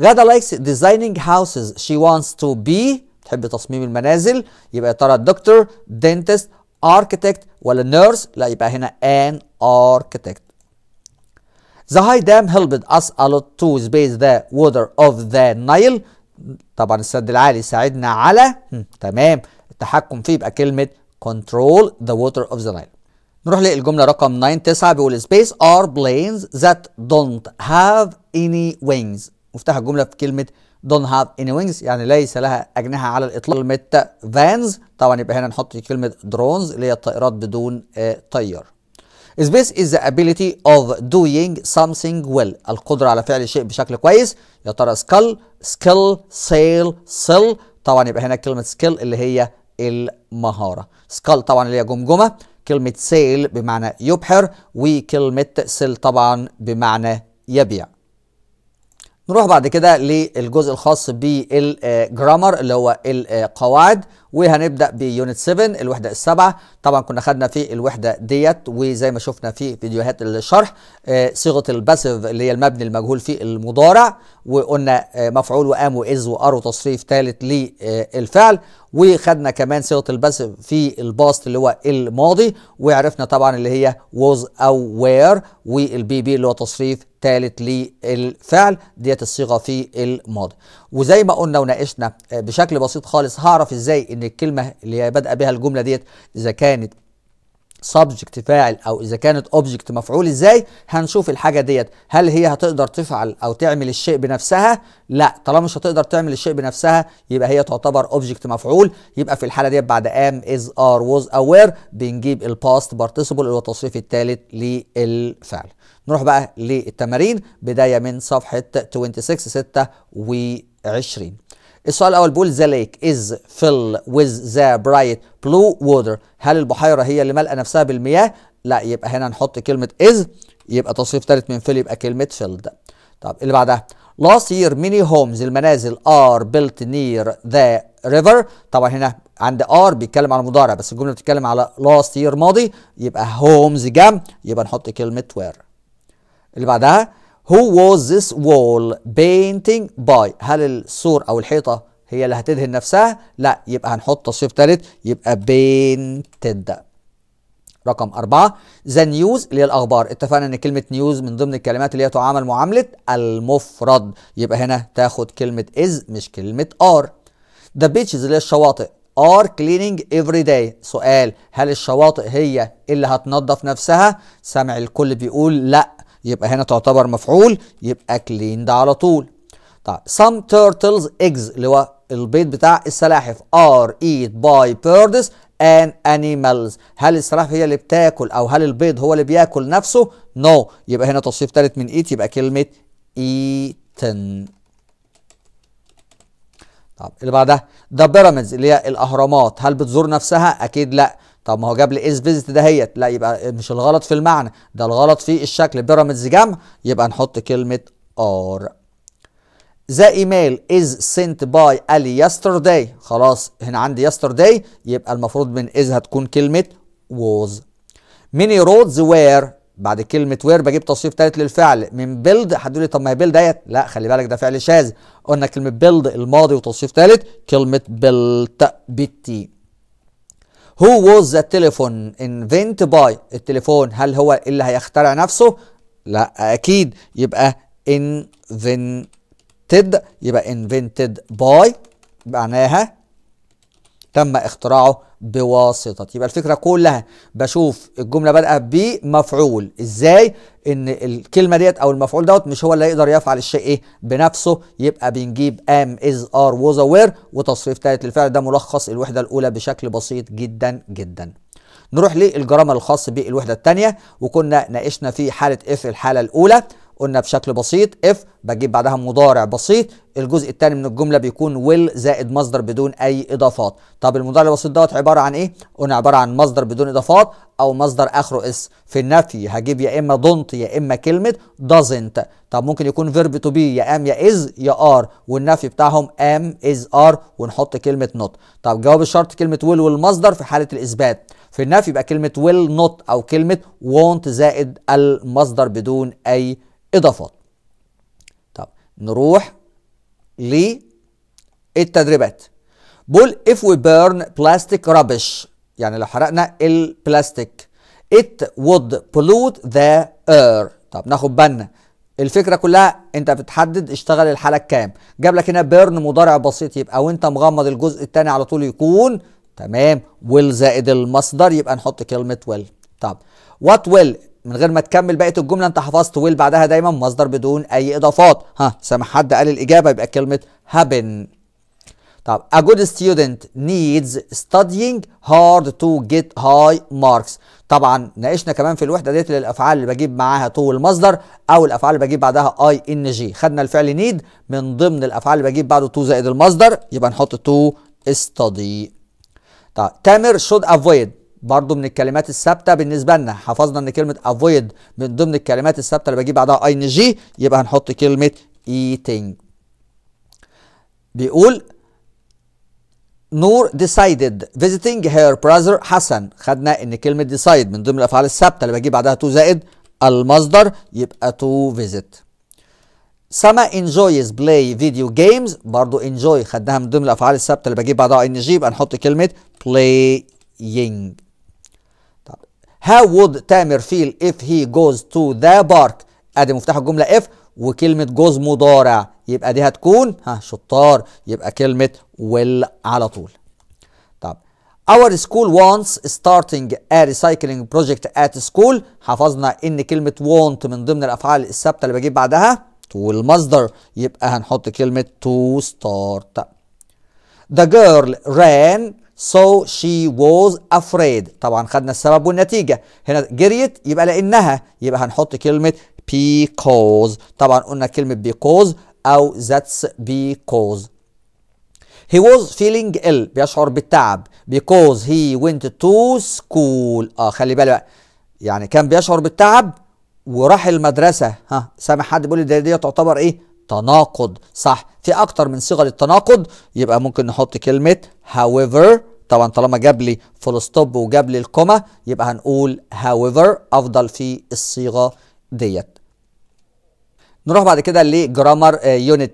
غدا likes designing houses she wants to be تحب تصميم المنازل يبقى ترى دكتور dentist architect ولا nurse لا يبقى هنا an architect The high dam helped us a lot to space the water of the Nile. طبعا السد العالي ساعدنا على تمام التحكم فيه يبقى كلمة control the water of the Nile. نروح للجملة رقم 9 9 بيقول space are planes that don't have any wings. مفتاح الجملة في كلمة don't هاف اني وينجز يعني ليس لها اجنحه على الاطلاق كلمه فانز طبعا يبقى هنا نحط كلمه درونز اللي هي الطائرات بدون آه، طيار Space is the ability of doing something well القدرة على فعل شيء بشكل كويس يا ترى سكال سكيل سيل سيل طبعا يبقى هنا كلمة سكيل اللي هي المهارة سكال طبعا اللي هي جمجمة كلمة سيل بمعنى يبحر وكلمة سيل طبعا بمعنى يبيع نروح بعد كده للجزء الخاص بالجرامر اللي هو القواعد وهنبدا بيونت 7 الوحده السابعه طبعا كنا خدنا في الوحده ديت وزي ما شفنا في فيديوهات الشرح آه، صيغه الباسيف اللي هي المبني المجهول في المضارع وقلنا آه، مفعول وقام واز وار وتصريف ثالث للفعل وخدنا كمان صيغه الباسيف في الباست اللي هو الماضي وعرفنا طبعا اللي هي ووز او وير والبي بي اللي هو تصريف ثالث للفعل ديت الصيغه في الماضي وزي ما قلنا وناقشنا آه، بشكل بسيط خالص هعرف ازاي ان الكلمه اللي بادئه بها الجمله ديت اذا كانت سبجكت فاعل او اذا كانت اوبجكت مفعول ازاي هنشوف الحاجه ديت هل هي هتقدر تفعل او تعمل الشيء بنفسها لا طالما مش هتقدر تعمل الشيء بنفسها يبقى هي تعتبر اوبجكت مفعول يبقى في الحاله ديت بعد ام از ار ووز اوير بنجيب الباست بارتيسيبل اللي هو التصريف الثالث للفعل نروح بقى للتمارين بدايه من صفحه 26 26 السؤال الاول بيقول ذا ليك از فيل ويز ذا برايت بلو ووتر هل البحيره هي اللي مالئه نفسها بالمياه لا يبقى هنا نحط كلمه از يبقى تصريف ثالث من فيل يبقى كلمه فيلد طب اللي بعدها last year ميني homes المنازل are built near the river طبعا هنا عند are بيتكلم على مضارع بس الجمله بتتكلم على last year ماضي يبقى homes جام يبقى نحط كلمه where اللي بعدها Who was this wall painting by هل السور أو الحيطة هي اللي هتدهن نفسها لا يبقى هنحط تصريف ثالث يبقى painted رقم أربعة ذا نيوز اللي هي الأخبار اتفقنا إن كلمة نيوز من ضمن الكلمات اللي هي تعامل معاملة المفرد يبقى هنا تاخد كلمة إز مش كلمة آر ذا بيتشز اللي هي الشواطئ ار cleaning every داي سؤال هل الشواطئ هي اللي هتنظف نفسها سامع الكل بيقول لا يبقى هنا تعتبر مفعول يبقى كلين ده على طول طيب سام تيرتلز ايجز اللي هو البيض بتاع السلاحف ار ايت باي بيردز ان انيمالز هل السلاحف هي اللي بتاكل او هل البيض هو اللي بياكل نفسه no يبقى هنا توصيف ثالث من ايت يبقى كلمه ايتن طب اللي بعدها ده بيراميدز اللي هي الاهرامات هل بتزور نفسها اكيد لا طب ما هو جاب لي از فيزيت دهيت لا يبقى مش الغلط في المعنى ده الغلط في الشكل بيراميدز جمع يبقى نحط كلمه ار ذا ايميل از سنت باي الي يسترداي خلاص هنا عندي يسترداي يبقى المفروض من از هتكون كلمه ووز ميني رودز وير بعد كلمة وير بجيب توصيف ثالث للفعل من بيلد هتقول لي طب ما هي بيلد ديت لا خلي بالك ده فعل شاذ قلنا كلمة بيلد الماضي وتوصيف ثالث كلمة بيلت بالتي Who was the telephone invent by التليفون هل هو اللي هيخترع نفسه لا اكيد يبقى invented يبقى invented by معناها تم اختراعه بواسطة يبقى الفكرة كلها بشوف الجملة بادئه بمفعول ازاي ان الكلمة ديت او المفعول دوت مش هو اللي يقدر يفعل الشيء ايه بنفسه يبقى بنجيب ام از ار was وير وتصريف ثالث للفعل ده ملخص الوحدة الاولى بشكل بسيط جدا جدا نروح للجرامر الخاص بالوحدة الثانية وكنا ناقشنا في حالة اف الحالة الاولى قلنا بشكل بسيط اف بجيب بعدها مضارع بسيط الجزء الثاني من الجمله بيكون ويل زائد مصدر بدون اي اضافات طب المضارع البسيط دوت عباره عن ايه قلنا عباره عن مصدر بدون اضافات او مصدر اخره اس في النفي هجيب يا اما دونت يا اما كلمه doesn't طب ممكن يكون فيرب تو بي يا ام يا از يا ار والنفي بتاعهم ام از ار ونحط كلمه نوت طب جواب الشرط كلمه ويل والمصدر في حاله الاثبات في النفي يبقى كلمه ويل نوت او كلمه وونت زائد المصدر بدون اي اضافات طب نروح للتدريبات بول if we burn plastic rubbish يعني لو حرقنا البلاستيك it would pollute the air طب ناخد بالنا الفكره كلها انت بتحدد اشتغل الحاله كام جاب لك هنا بيرن مضارع بسيط يبقى وانت مغمض الجزء الثاني على طول يكون تمام ويل زائد المصدر يبقى نحط كلمه ويل طب وات ويل من غير ما تكمل بقيه الجمله انت حفظت ويل بعدها دايما مصدر بدون اي اضافات ها سامح حد قال الاجابه يبقى كلمه هابن طب a good student needs studying hard to get high marks طبعا ناقشنا كمان في الوحده ديت للافعال اللي بجيب معاها تو المصدر او الافعال اللي بجيب بعدها اي ان جي خدنا الفعل نيد من ضمن الافعال اللي بجيب بعده تو زائد المصدر يبقى نحط تو study طب تامر should avoid برضو من الكلمات الثابته بالنسبه لنا حفظنا ان كلمه افويد من ضمن الكلمات الثابته اللي بجيب بعدها اي ان جي يبقى هنحط كلمه eating بيقول نور decided visiting her brother حسن خدنا ان كلمه decide من ضمن الافعال الثابته اللي بجيب بعدها تو زائد المصدر يبقى تو visit سما enjoys play video games برضو enjoy خدناها من ضمن الافعال الثابته اللي بجيب بعدها ان جي يبقى نحط كلمه playing How would Tamer feel if he goes to the park ادي مفتاح الجملة if وكلمة goes مضارع يبقى دي هتكون ها شطار يبقى كلمة will على طول طب our school wants starting a recycling project at school حفظنا ان كلمة want من ضمن الافعال الثابتة اللي بجيب بعدها to المصدر يبقى هنحط كلمة to start The girl ran So she was afraid طبعا خدنا السبب والنتيجة هنا جريت يبقى لأنها يبقى هنحط كلمة because طبعا قلنا كلمة because أو that's because He was feeling ill بيشعر بالتعب because he went to school اه خلي بالك بقى يعني كان بيشعر بالتعب وراح المدرسة ها سامع حد بيقول لي دي تعتبر ايه تناقض صح في اكتر من صيغه للتناقض يبقى ممكن نحط كلمه however طبعا طالما جاب لي فول ستوب وجاب لي الكوما يبقى هنقول however افضل في الصيغه ديت نروح بعد كده لجرامر يونت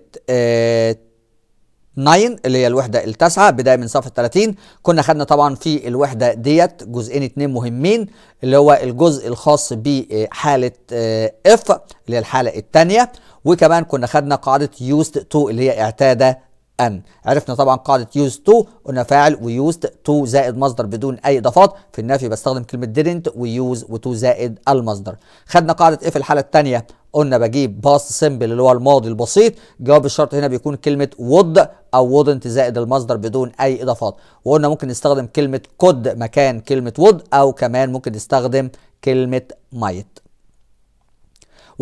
9 اللي هي الوحده التاسعه بدايه من صفحه 30 كنا خدنا طبعا في الوحده ديت جزئين اتنين مهمين اللي هو الجزء الخاص بحاله آه، اف آه، اللي هي الحاله الثانيه وكمان كنا خدنا قاعده يوست تو اللي هي اعتادة ان عرفنا طبعا قاعده يوز تو قلنا فاعل ويوزد تو زائد مصدر بدون اي اضافات في النفي بستخدم كلمه didn't ويوز وتو زائد المصدر خدنا قاعده ايه في الحاله الثانيه قلنا بجيب باست سمبل اللي هو الماضي البسيط جواب الشرط هنا بيكون كلمه وود او wouldn't زائد المصدر بدون اي اضافات وقلنا ممكن نستخدم كلمه could مكان كلمه وود او كمان ممكن نستخدم كلمه might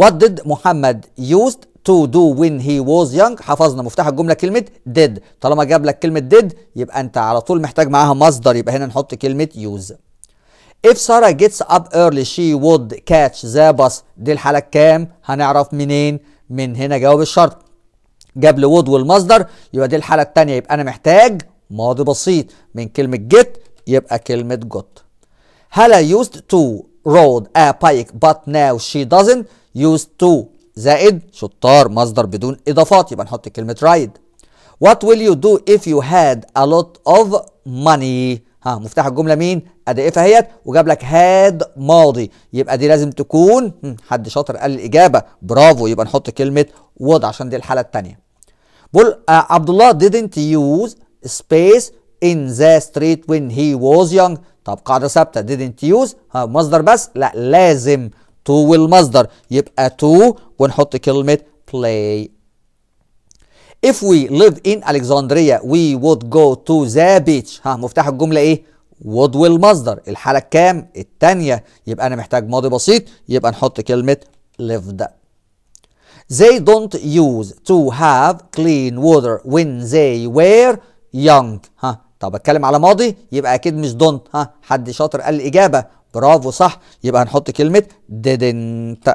What did محمد used to do when he was young حفظنا مفتاح الجمله كلمه did طالما جاب لك كلمه did يبقى انت على طول محتاج معاها مصدر يبقى هنا نحط كلمه يوز if Sarah gets up early she would catch the bus دي الحاله الكام هنعرف منين من هنا جواب الشرط جاب لي would والمصدر يبقى دي الحاله الثانيه يبقى انا محتاج ماضي بسيط من كلمه get يبقى كلمه got هلا used to rode a bike but now she doesn't used to زائد شطار مصدر بدون اضافات يبقى نحط كلمه رايد وات ويل يو دو اف يو هاد ا لوت اوف ماني ها مفتاح الجمله مين ادائفها اهيت إيه وجاب لك هاد ماضي يبقى دي لازم تكون حد شاطر قال الاجابه برافو يبقى نحط كلمه وود عشان دي الحاله الثانيه بول آه، عبد الله didn't use space in the street when he was young طب قاعده ثابته didn't use ها مصدر بس لا لازم to والمصدر يبقى to ونحط كلمة play If we live in Alexandria we would go to the beach ها مفتاح الجملة إيه؟ would والمصدر الحالة الكام؟ التانية يبقى أنا محتاج ماضي بسيط يبقى نحط كلمة lived They don't use to have clean water when they were young ها طب اتكلم على ماضي يبقى اكيد مش don't ها حد شاطر قال الاجابه برافو صح يبقى هنحط كلمة didn't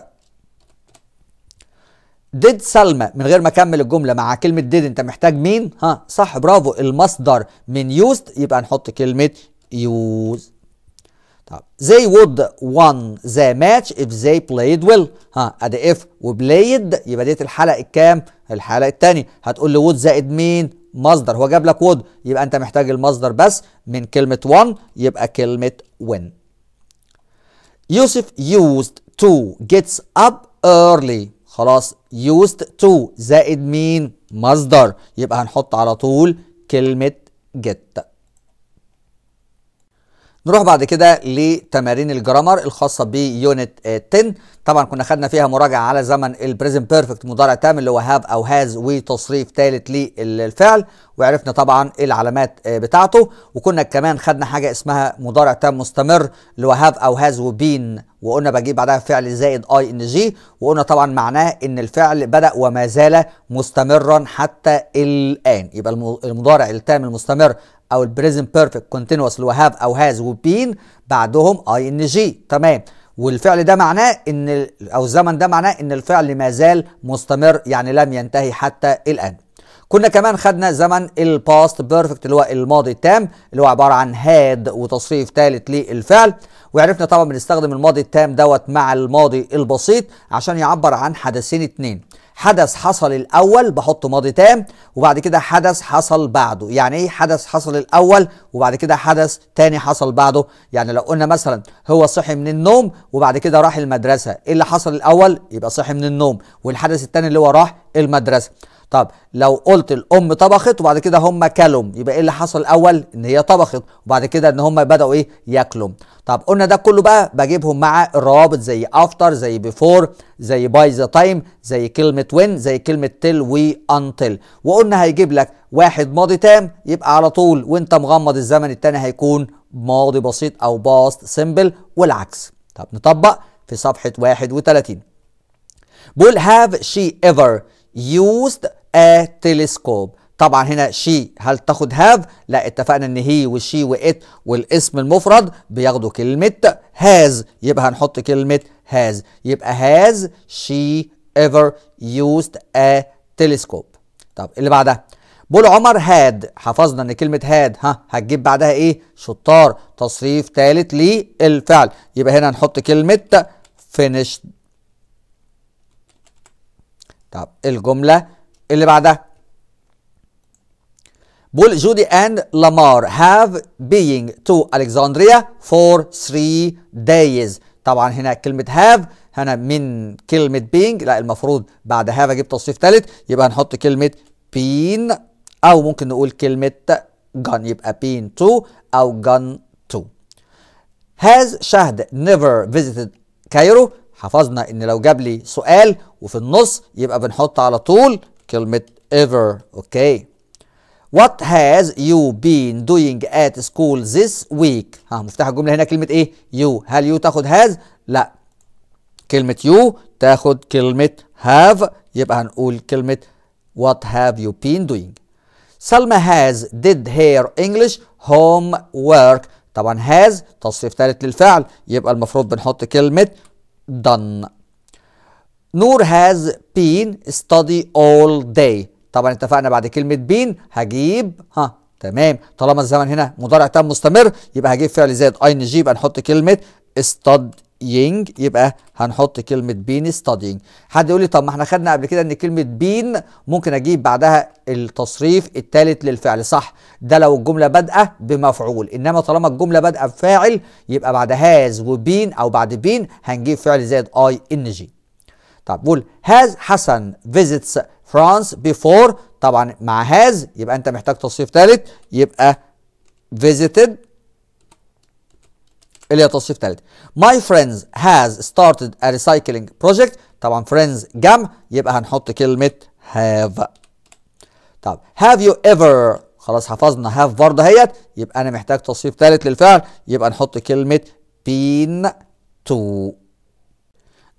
ديد سلمى من غير ما اكمل الجمله مع كلمه ديد انت محتاج مين ها صح برافو المصدر من يوزد يبقى نحط كلمه يوز طب they would won the match if they played well ها ادي اف وبلايد يبقى ديت الحلقه الكام الحلقه الثانيه هتقول لي وود زائد مين مصدر هو جاب لك وود يبقى انت محتاج المصدر بس من كلمه won يبقى كلمه win يوسف used to gets up early خلاص used to زائد مين مصدر يبقى هنحط على طول كلمة get نروح بعد كده لتمارين الجرامر الخاصه بيونت 10 آه، طبعا كنا خدنا فيها مراجعه على زمن البريزنت بيرفكت مضارع تام اللي هو هاف او هاز وتصريف ثالث للفعل وعرفنا طبعا العلامات آه، بتاعته وكنا كمان خدنا حاجه اسمها مضارع تام مستمر اللي هو هاف او هاز وبين وقلنا بجيب بعدها فعل زائد اي ان جي وقلنا طبعا معناه ان الفعل بدا وما زال مستمرا حتى الان يبقى المضارع التام المستمر او البريزن بيرفكت كونتينوس اللي هو هاف او هاز وبين بعدهم اي ان جي تمام والفعل ده معناه ان او الزمن ده معناه ان الفعل ما زال مستمر يعني لم ينتهي حتى الان كنا كمان خدنا زمن الباست بيرفكت اللي هو الماضي التام اللي هو عباره عن هاد وتصريف ثالث للفعل وعرفنا طبعا بنستخدم الماضي التام دوت مع الماضي البسيط عشان يعبر عن حدثين اتنين حدث حصل الاول بحط ماضي تام وبعد كده حدث حصل بعده يعني ايه حدث حصل الاول وبعد كده حدث تاني حصل بعده يعني لو قلنا مثلا هو صحي من النوم وبعد كده راح المدرسه ايه اللي حصل الاول يبقى صحي من النوم والحدث التاني اللي هو راح المدرسه طب لو قلت الام طبخت وبعد كده هم كلم يبقى ايه اللي حصل اول ان هي طبخت وبعد كده ان هم بداوا ايه ياكلوا طب قلنا ده كله بقى بجيبهم مع الروابط زي افتر زي بيفور زي باي ذا تايم زي كلمه وين زي كلمه تل انتل وقلنا هيجيب لك واحد ماضي تام يبقى على طول وانت مغمض الزمن التاني هيكون ماضي بسيط او باست سيمبل والعكس طب نطبق في صفحه 31 بول هاف شي ايفر used a آه، telescope طبعا هنا شي هل تاخد هاف لا اتفقنا ان هي والشي وات والاسم المفرد بياخدوا كلمه هاز يبقى هنحط كلمه هاز يبقى هاز شي ايفر يوزد ا تلسكوب طب اللي بعدها بول عمر هاد حفظنا ان كلمه هاد ها هتجيب بعدها ايه شطار تصريف ثالث للفعل يبقى هنا هنحط كلمه فينيشد طب الجمله اللي بعدها بول جودي اند لامار have بينج to الكساندريا for 3 days طبعا هنا كلمة هاف هنا من كلمة بينج لا المفروض بعد هاف اجيب توصيف ثالث يبقى هنحط كلمة بين او ممكن نقول كلمة جن يبقى بين تو او جن تو هاز شهد نيفر فيزيتد كايرو حفظنا ان لو جاب لي سؤال وفي النص يبقى بنحط على طول كلمة ever okay What has you been doing at school this week ها مفتاح الجملة هنا كلمة ايه you هل you تاخد has لا كلمة you تاخد كلمة have يبقى هنقول كلمة What have you been doing سلمى has did her English homework طبعا has تصريف ثالث للفعل يبقى المفروض بنحط كلمة done نور هاز بين ستادي اول داي طبعا اتفقنا بعد كلمه بين هجيب ها تمام طالما الزمن هنا مضارع تام مستمر يبقى هجيب فعل زائد اي ان جي يبقى نحط كلمه ستادينج يبقى هنحط كلمه بين ستادينج حد يقول لي طب ما احنا خدنا قبل كده ان كلمه بين ممكن اجيب بعدها التصريف الثالث للفعل صح ده لو الجمله بادئه بمفعول انما طالما الجمله بادئه بفاعل يبقى بعد هاز وبين او بعد بين هنجيب فعل زائد اي ان جي طب بقول هاز حسن فيزيتس فرانس بيفور طبعا مع هاز يبقى انت محتاج تصريف ثالث يبقى visited اللي هي تصريف ثالث my friends has started a recycling project طبعا friends جمع يبقى هنحط كلمة have طب have you ever خلاص حفظنا have برضه اهيت يبقى انا محتاج تصريف ثالث للفعل يبقى نحط كلمة been to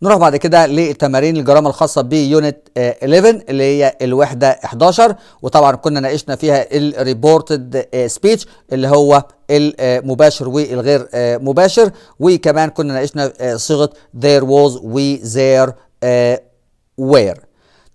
نروح بعد كده للتمارين الجرامة الخاصة بيونت 11 آه، اللي هي الوحدة 11 وطبعا كنا ناقشنا فيها الريبورتد سبيتش آه، اللي هو المباشر آه، والغير مباشر وكمان كنا ناقشنا صيغة there was we there were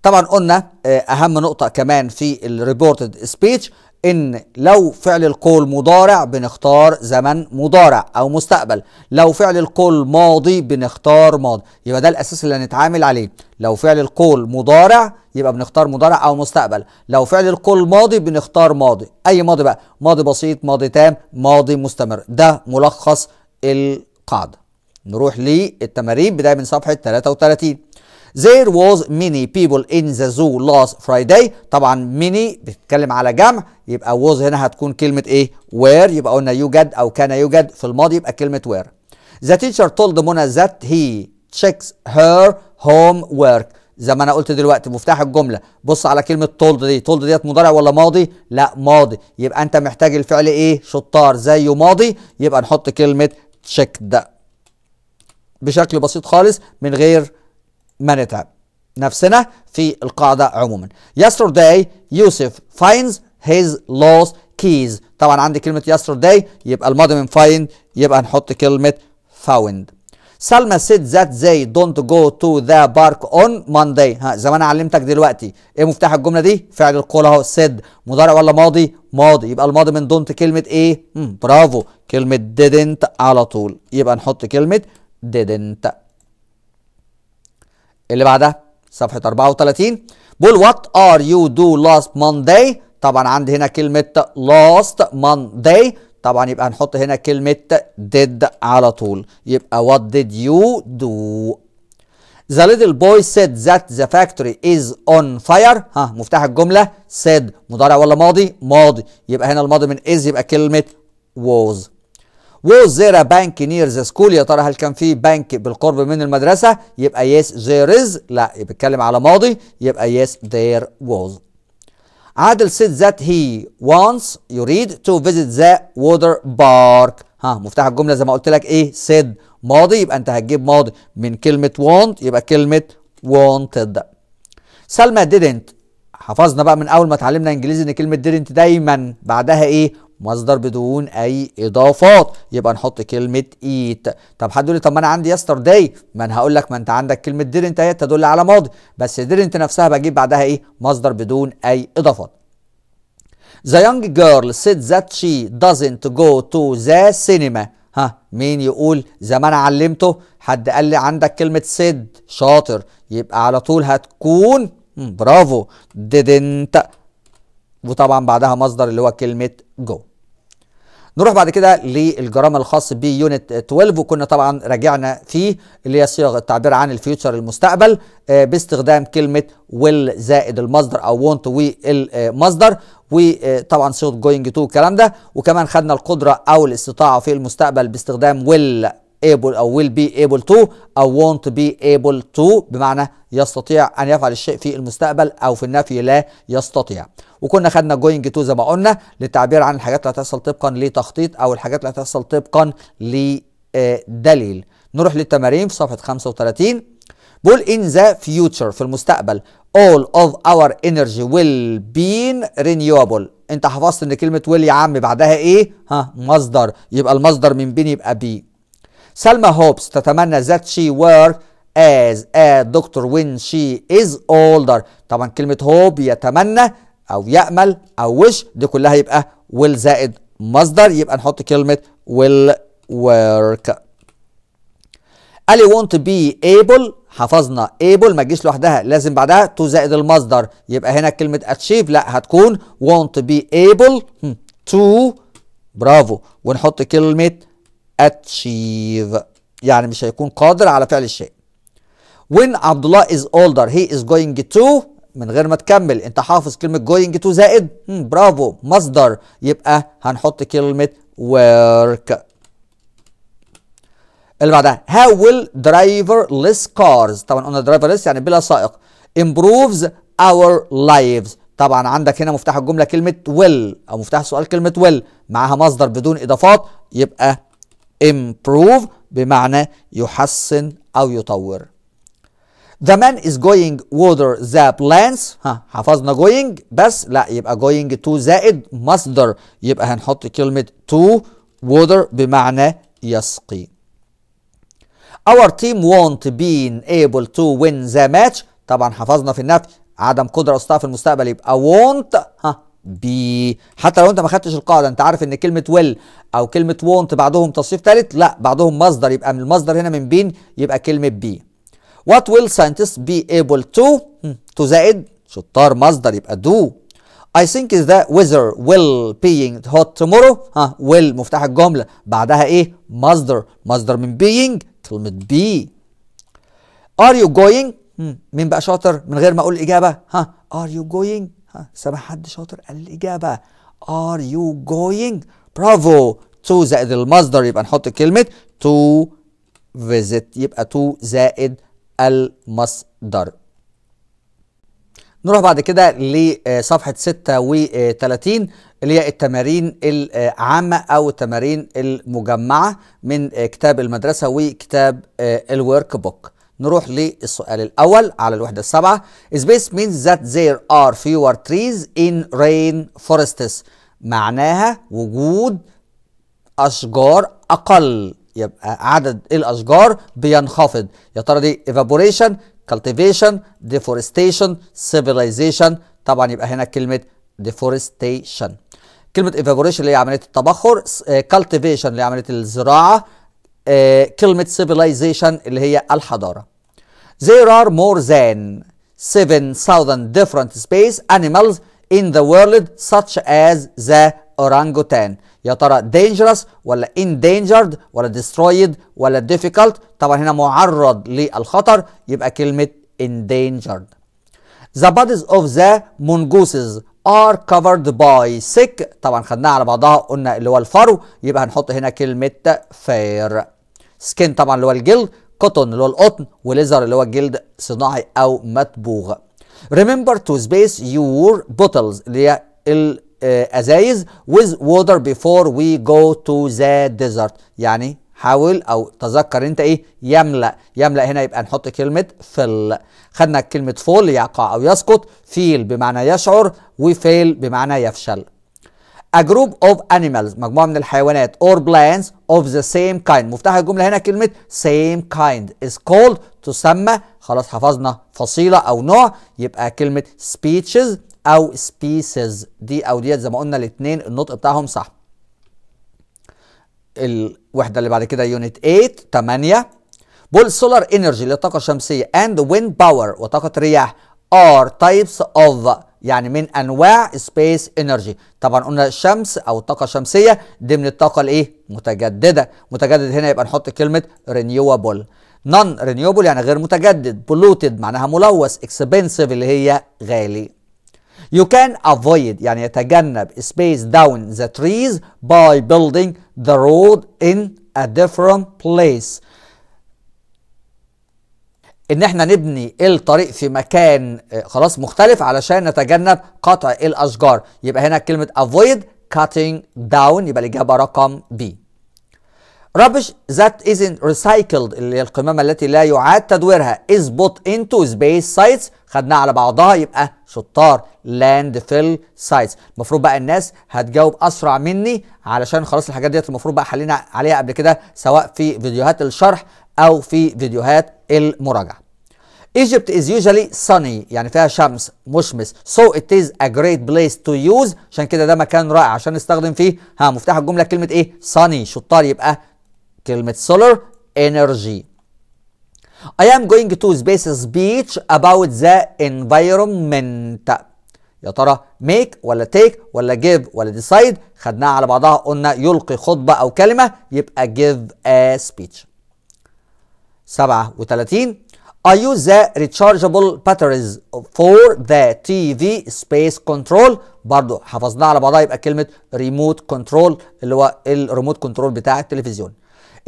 طبعا قلنا اهم نقطة كمان في الريبورتد سبيتش ان لو فعل القول مضارع بنختار زمن مضارع او مستقبل لو فعل القول ماضي بنختار ماضي يبقى ده الاساس اللي هنتعامل عليه لو فعل القول مضارع يبقى بنختار مضارع او مستقبل لو فعل القول ماضي بنختار ماضي اي ماضي بقى ماضي بسيط ماضي تام ماضي مستمر ده ملخص القاعده نروح للتمارين بدايه من صفحه 33 There was many people in the zoo last Friday طبعا many بتتكلم على جمع يبقى was هنا هتكون كلمة ايه where يبقى قلنا يوجد أو كان يوجد في الماضي يبقى كلمة where The teacher told منى that he checks her homework زي ما انا قلت دلوقتي مفتاح الجمله بص على كلمه told دي told ديت مضارع ولا ماضي لا ماضي يبقى انت محتاج الفعل ايه شطار زيه ماضي يبقى نحط كلمه ده بشكل بسيط خالص من غير مانيتا نفسنا في القاعدة عموما yesterday يوسف finds his lost keys طبعا عندي كلمة yesterday يبقى الماضي من find يبقى نحط كلمة found سلمى said that they don't go to the park on Monday ها زي ما انا علمتك دلوقتي ايه مفتاح الجمله دي فعل القول اهو said مضارع ولا ماضي ماضي يبقى الماضي من don't كلمه ايه مم. برافو كلمه didn't على طول يبقى نحط كلمه didn't اللي بعدها صفحه 34 بقول وات ار يو دو لاست مانداي طبعا عندي هنا كلمه لاست مانداي طبعا يبقى هنحط هنا كلمه ديد على طول يبقى وات ديد يو دو ذا ليتل بوي سيد ذات ذا فاكتوري از اون فاير ها مفتاح الجملة سيد مضارع ولا ماضي؟ ماضي يبقى هنا الماضي من از يبقى كلمة was was there a bank near the school يا ترى هل كان في بنك بالقرب من المدرسة يبقى yes there is لا بيتكلم على ماضي يبقى yes there was عادل said that he wants يريد to visit the water park ها مفتاح الجملة زي ما قلت لك ايه said ماضي يبقى انت هتجيب ماضي من كلمة want يبقى كلمة wanted سلمى didn't حفظنا بقى من اول ما اتعلمنا انجليزي ان كلمة didn't دايما بعدها ايه مصدر بدون اي اضافات يبقى نحط كلمه ايت طب حد يقول لي طب ما انا عندي يسترداي ما انا هقول لك ما انت عندك كلمه ديرنت اهي تدل على ماضي بس ديرنت نفسها بجيب بعدها ايه مصدر بدون اي اضافات The young girl said that she doesn't go to the cinema ها مين يقول زي ما انا علمته حد قال لي عندك كلمه سيد شاطر يبقى على طول هتكون برافو didn't وطبعا بعدها مصدر اللي هو كلمه جو نروح بعد كده للجرام الخاص بيونت 12 وكنا طبعا راجعنا فيه اللي هي صيغه التعبير عن الفيوتشر المستقبل آه، باستخدام كلمه ويل زائد المصدر او وونت والمصدر وطبعا صيغه جوينج تو الكلام ده وكمان خدنا القدره او الاستطاعه في المستقبل باستخدام ويل able أو will be able to أو won't be able to بمعنى يستطيع أن يفعل الشيء في المستقبل أو في النفي لا يستطيع وكنا خدنا going to زي ما قلنا للتعبير عن الحاجات اللي هتحصل طبقا لتخطيط أو الحاجات اللي هتحصل طبقا لدليل نروح للتمارين في صفحة 35 بول in the future في المستقبل all of our energy will be renewable انت حفظت ان كلمه will يا عم بعدها ايه ها مصدر يبقى المصدر من بين يبقى بي سلمى هوبس تتمنى that she work as a doctor when she is older طبعا كلمة هوب يتمنى أو يأمل أو وش دي كلها يبقى ويل زائد مصدر يبقى نحط كلمة ويل ورك قال وونت بي be حفظنا ايبل ما تجيش لوحدها لازم بعدها تو زائد المصدر يبقى هنا كلمة اتشيف لا هتكون وونت بي ايبل تو برافو ونحط كلمة achieve يعني مش هيكون قادر على فعل الشيء when عبد الله is older he is going to من غير ما تكمل انت حافظ كلمة going to زائد برافو hmm, مصدر يبقى هنحط كلمة work اللي بعدها how will driverless cars طبعا قلنا driverless يعني بلا سائق improves our lives طبعا عندك هنا مفتاح الجملة كلمة will أو مفتاح السؤال كلمة will معاها مصدر بدون إضافات يبقى improve بمعنى يحسن أو يطور The man is going water the plants ها حفظنا going بس لا يبقى going to زائد مصدر يبقى هنحط كلمة to water بمعنى يسقي Our team won't be able to win the match طبعا حفظنا في النفي عدم قدرة أستطاع في المستقبل يبقى won't ها بي حتى لو انت ما خدتش القاعده انت عارف ان كلمه ويل او كلمه وونت بعدهم تصريف ثالث لا بعدهم مصدر يبقى من المصدر هنا من بين يبقى كلمه بي وات ويل ساينتست بي ايبل تو تو زائد شطار مصدر يبقى دو اي ثينك ذا ويذر ويل بيينج هوت تومورو ها ويل مفتاح الجملة بعدها ايه مصدر مصدر من بيينج كلمة بي ار يو جوينج مين بقى شاطر من غير ما اقول الاجابة ها ار يو جوينج سمع حد شاطر قال الإجابة are you going برافو to زائد المصدر يبقى نحط كلمة to visit يبقى to زائد المصدر نروح بعد كده لصفحة 36 اللي هي التمارين العامة أو التمارين المجمعة من كتاب المدرسة وكتاب الورك بوك نروح للسؤال الأول على الوحدة السبعة space means that there are fewer trees in rain forests معناها وجود أشجار أقل يبقى عدد الأشجار بينخفض يا ترى دي evaporation cultivation deforestation civilization طبعا يبقى هنا كلمة deforestation كلمة evaporation اللي هي عملية التبخر آه، cultivation اللي هي عملية الزراعة كلمة civilization اللي هي الحضارة. There are more than 7,000 different space animals in the world such as the orangutan. يا ترى dangerous ولا endangered ولا destroyed ولا difficult طبعا هنا معرض للخطر يبقى كلمة endangered. The bodies of the mongooses are covered by sick طبعا خدناها على بعضها قلنا اللي هو الفرو يبقى هنحط هنا كلمة fair. سكين طبعا اللي هو الجلد كوتون اللي هو القطن وليزر اللي هو الجلد صناعي او مطبوغ ريمبر تو سبيس يور بوتلز اللي هي الازايز ويز ووتر بيفور وي جو تو ذا ديزرت يعني حاول او تذكر انت ايه يملا يملا هنا يبقى نحط كلمه فل خدنا كلمه فول يقع او يسقط فيل بمعنى يشعر وفيل بمعنى يفشل a group of animals مجموعة من الحيوانات or plants of the same kind مفتاح الجملة هنا كلمة same kind is called تسمى خلاص حفظنا فصيلة أو نوع يبقى كلمة speeches أو species دي أو ديت زي ما قلنا الاتنين النطق بتاعهم صح الوحدة اللي بعد كده يونت 8 8 بول سولار انرجي للطاقة الشمسية and wind power وطاقة رياح are types of يعني من انواع سبيس انرجي طبعا قلنا الشمس او الطاقه الشمسيه دي من الطاقه الايه متجدده متجدد هنا يبقى نحط كلمه رينيوبل نون رينيوبل يعني غير متجدد بولوتد معناها ملوث اكسبنسيف اللي هي غالي You can avoid يعني يتجنب space down the trees by building the road in a different place ان احنا نبني الطريق في مكان آه، خلاص مختلف علشان نتجنب قطع الاشجار يبقى هنا كلمه avoid cutting down يبقى الاجابه رقم B rubbish that isn't recycled اللي هي القمامة التي لا يعاد تدويرها is put into space sites خدناها على بعضها يبقى شطار land fill sites المفروض بقى الناس هتجاوب أسرع مني علشان خلاص الحاجات ديت المفروض بقى حلينا عليها قبل كده سواء في فيديوهات الشرح أو في فيديوهات المراجعة. Egypt is usually sunny يعني فيها شمس مشمس so it is a great place to use عشان كده ده مكان رائع عشان نستخدم فيه ها مفتاح الجملة كلمة ايه sunny شطار يبقى كلمة solar energy I am going to space speech about the environment يا ترى make ولا take ولا give ولا decide خدناها على بعضها قلنا يلقي خطبة أو كلمة يبقى give a speech 37 I use the rechargeable batteries for the TV space control برضو حفظناها على بعضها يبقى كلمة remote control اللي هو الريموت كنترول بتاع التلفزيون.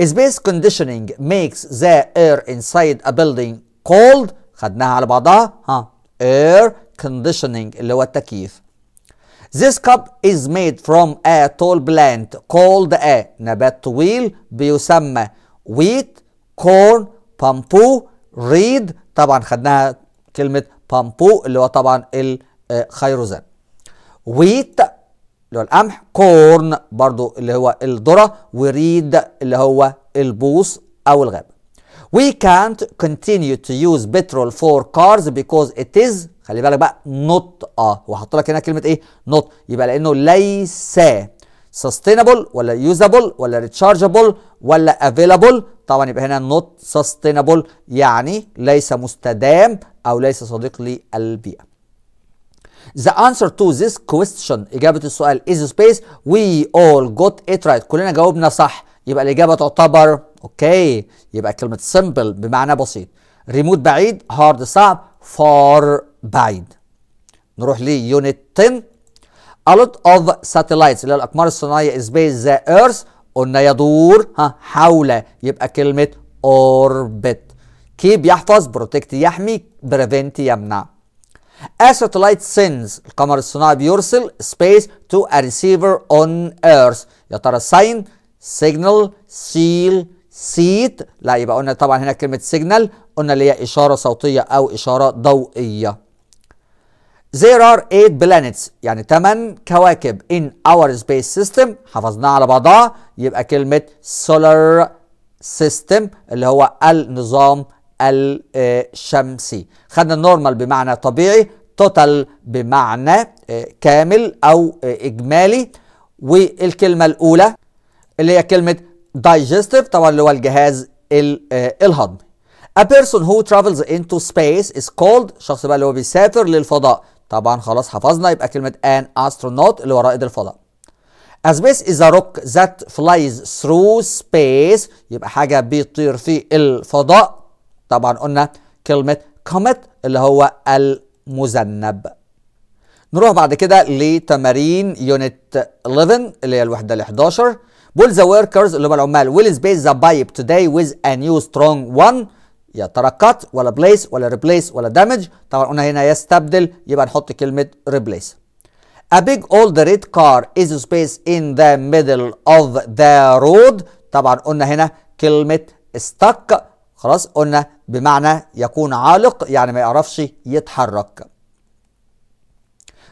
Space conditioning makes the air inside a building cold خدناها على بعضها ها air conditioning اللي هو التكييف. This cup is made from a tall plant called a نبات طويل بيسمى wheat كورن بامبو ريد طبعا خدناها كلمة بامبو اللي هو طبعا الخيروزان آه، ويت اللي هو القمح كورن برضو اللي هو الذرة وريد اللي هو البوص أو الغاب We can't continue to use petrol for cars because it is خلي بالك بقى not اه وحط لك هنا كلمة ايه not يبقى لأنه ليس sustainable ولا usable ولا rechargeable ولا available طبعا يبقى هنا نوت سستينابل يعني ليس مستدام او ليس صديق للبيئه The answer to this question إجابة السؤال is space we all got it right كلنا جاوبنا صح يبقى الإجابة تعتبر أوكي يبقى كلمة simple بمعنى بسيط ريموت بعيد هارد صعب far بعيد نروح unit 10 A lot of satellites اللي هي الأقمار الصناعية is based the earth قلنا يدور ها حول يبقى كلمة اوربت كيب يحفظ بروتكت يحمي بريفنت يمنع Satellite سينز القمر الصناعي بيرسل space to a receiver on earth يا ترى ساين سيجنال سيل سيت لا يبقى قلنا طبعا هنا كلمة سيجنال قلنا اللي هي إشارة صوتية أو إشارة ضوئية There are eight planets يعني 8 كواكب in our space system حفظناها على بعضها يبقى كلمة solar system اللي هو النظام الشمسي خدنا النورمال بمعنى طبيعي total بمعنى آه، كامل أو آه، إجمالي والكلمة الأولى اللي هي كلمة digestive طبعا اللي هو الجهاز آه، الهضمي A person who travels into space is called شخص بقى اللي هو بيسافر للفضاء طبعا خلاص حفظنا يبقى كلمه ان astronaut اللي هو رائد الفضاء A space is a rock that flies through space يبقى حاجه بيطير في الفضاء طبعا قلنا كلمه comet اللي هو المذنب نروح بعد كده لتمارين يونت 11 اللي هي الوحده ال 11 بول ذا وركرز اللي هم العمال Will space the pipe today with a new strong one. يا ترقط ولا بليس ولا ريبليس ولا دامج طبعا قلنا هنا يستبدل يبقى نحط كلمه ريبليس A big old red car is spaced in the middle of the road طبعا قلنا هنا كلمه stuck خلاص قلنا بمعنى يكون عالق يعني ما يعرفش يتحرك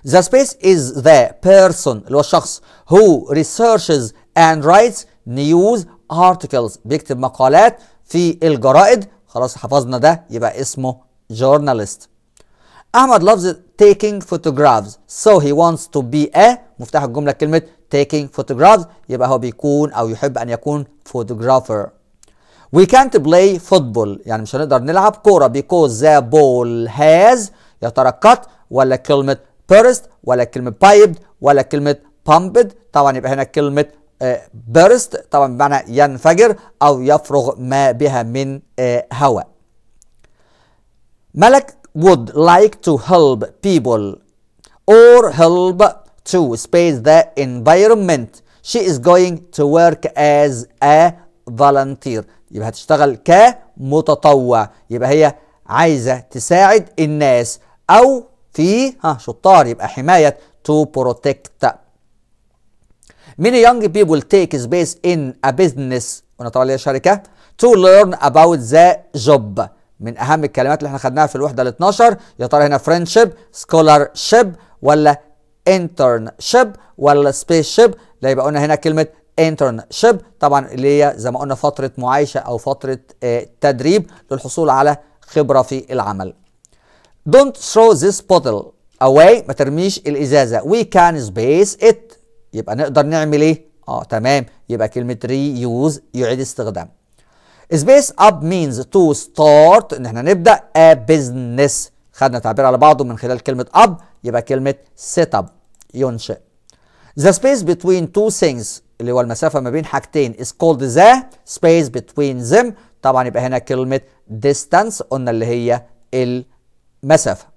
The space is the person اللي هو الشخص who researches and writes news articles بيكتب مقالات في الجرائد خلاص حفظنا ده يبقى اسمه جورناليست احمد لفظ taking photographs so he wants to be a مفتاح الجمله كلمه taking photographs يبقى هو بيكون او يحب ان يكون photographer we can't play football يعني مش هنقدر نلعب كوره because the ball has يا ترى cut ولا كلمه burst ولا كلمه piped ولا كلمه pumped طبعا يبقى هنا كلمه آه، بيرست طبعا بمعنى ينفجر أو يفرغ ما بها من آه، هواء ملك would like to help people or help to space the environment she is going to work as a volunteer يبقى هتشتغل كمتطوع يبقى هي عايزة تساعد الناس أو في ها شطار يبقى حماية to protect Many young people take space in a business طبعا ليا شركة to learn about the job من أهم الكلمات اللي احنا خدناها في الوحدة ال 12 يا ترى هنا friendship scholarship ولا internship ولا spaceship لا يبقى قلنا هنا كلمة internship طبعا اللي هي زي ما قلنا فترة معايشة أو فترة آه، تدريب للحصول على خبرة في العمل. Don't throw this bottle away ما ترميش الإزازة. We can space it يبقى نقدر نعمل ايه؟ اه تمام يبقى كلمه ري يوز يعيد استخدام سبيس اب مينز تو ستارت ان احنا نبدا ا بزنس خدنا تعبير على بعضه من خلال كلمه اب يبقى كلمه سيت اب ينشئ ذا سبيس بتوين تو ثينجز اللي هو المسافه ما بين حاجتين از كولد ذا سبيس بتوين ذيم طبعا يبقى هنا كلمه ديستانس قلنا اللي هي المسافه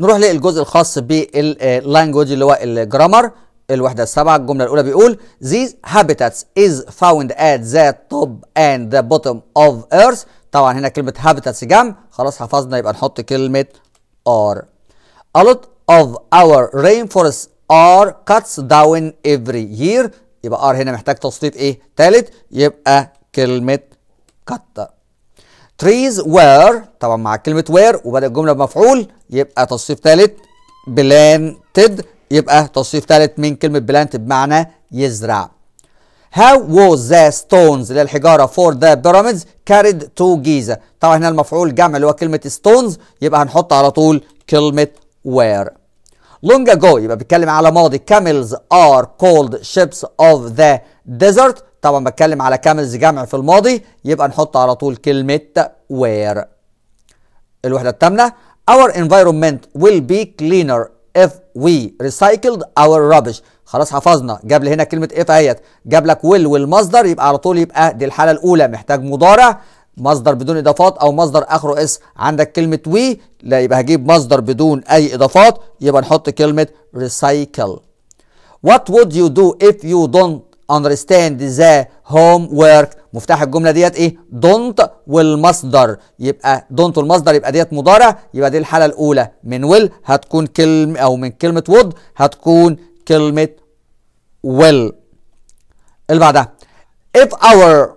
نروح للجزء الخاص باللانجوج اللي هو الجرامر الوحدة السابعة الجملة الأولى بيقول these habitats is found at the top and the bottom of earth طبعا هنا كلمة habitats جم خلاص حفظنا يبقى نحط كلمة are a lot of our rainforests are cut down every year يبقى are هنا محتاج تصنيف ايه تالت يبقى كلمة cut trees were طبعا مع كلمة were وبدأ الجملة بمفعول يبقى تصنيف تالت planted يبقى تصريف ثالث من كلمة بلانت بمعنى يزرع How was the stones للحجارة for the pyramids carried to Giza طبعا هنا المفعول جمع اللي هو كلمة stones يبقى هنحط على طول كلمة where long ago يبقى بيتكلم على ماضي camels are called ships of the desert طبعا بتكلم على camels جمع في الماضي يبقى نحط على طول كلمة where الوحدة الثامنة Our environment will be cleaner if we recycled our rubbish خلاص حفظنا جاب لي هنا كلمه if اهيت جاب لك will والمصدر يبقى على طول يبقى دي الحاله الاولى محتاج مضارع مصدر بدون اضافات او مصدر اخره اس عندك كلمه وي لا يبقى هجيب مصدر بدون اي اضافات يبقى نحط كلمه recycle what would you do if you don't understand the homework مفتاح الجمله ديت ايه don't والمصدر يبقى don't والمصدر يبقى ديت مضارع يبقى دي الحاله الاولى من will هتكون كلمه او من كلمه would هتكون كلمه will اللي بعدها if our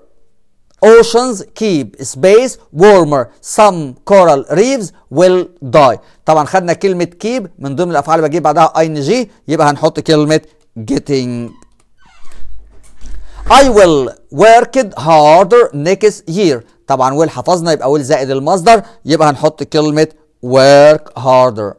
oceans keep space warmer some coral reefs will die طبعا خدنا كلمه keep من ضمن الافعال اللي بجيب بعدها ing يبقى هنحط كلمه getting I will work it harder next year طبعا will حفظنا يبقى will زائد المصدر يبقى هنحط كلمة work harder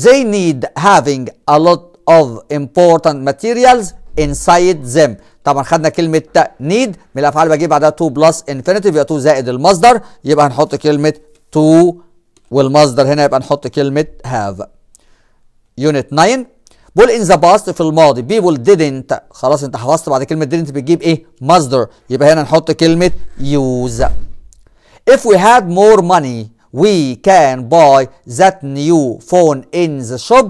They need having a lot of important materials inside them طبعا خدنا كلمة need من الأفعال بجيب بعدها to plus infinitive يبقى to زائد المصدر يبقى هنحط كلمة to والمصدر هنا يبقى نحط كلمة have Unit 9 بول ان ذا باست في الماضي بيبول ديدنت خلاص انت حفظت بعد كلمه ديدنت بتجيب ايه مصدر يبقى هنا نحط كلمه يوز if we had more money we can buy that new phone in the shop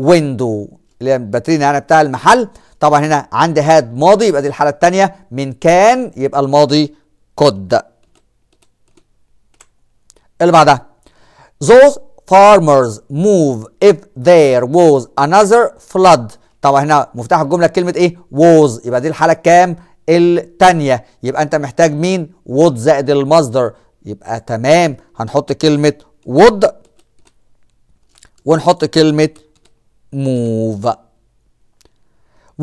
window اللي هي الباترينا يعني بتاع المحل طبعا هنا عندي هاد ماضي يبقى دي الحاله الثانيه من كان يبقى الماضي كود اللي بعدها those farmers move if there was another flood طبعا هنا مفتاح الجمله كلمه ايه was يبقى دي الحاله الكام الثانيه يبقى انت محتاج مين would زائد المصدر يبقى تمام هنحط كلمه would ونحط كلمه move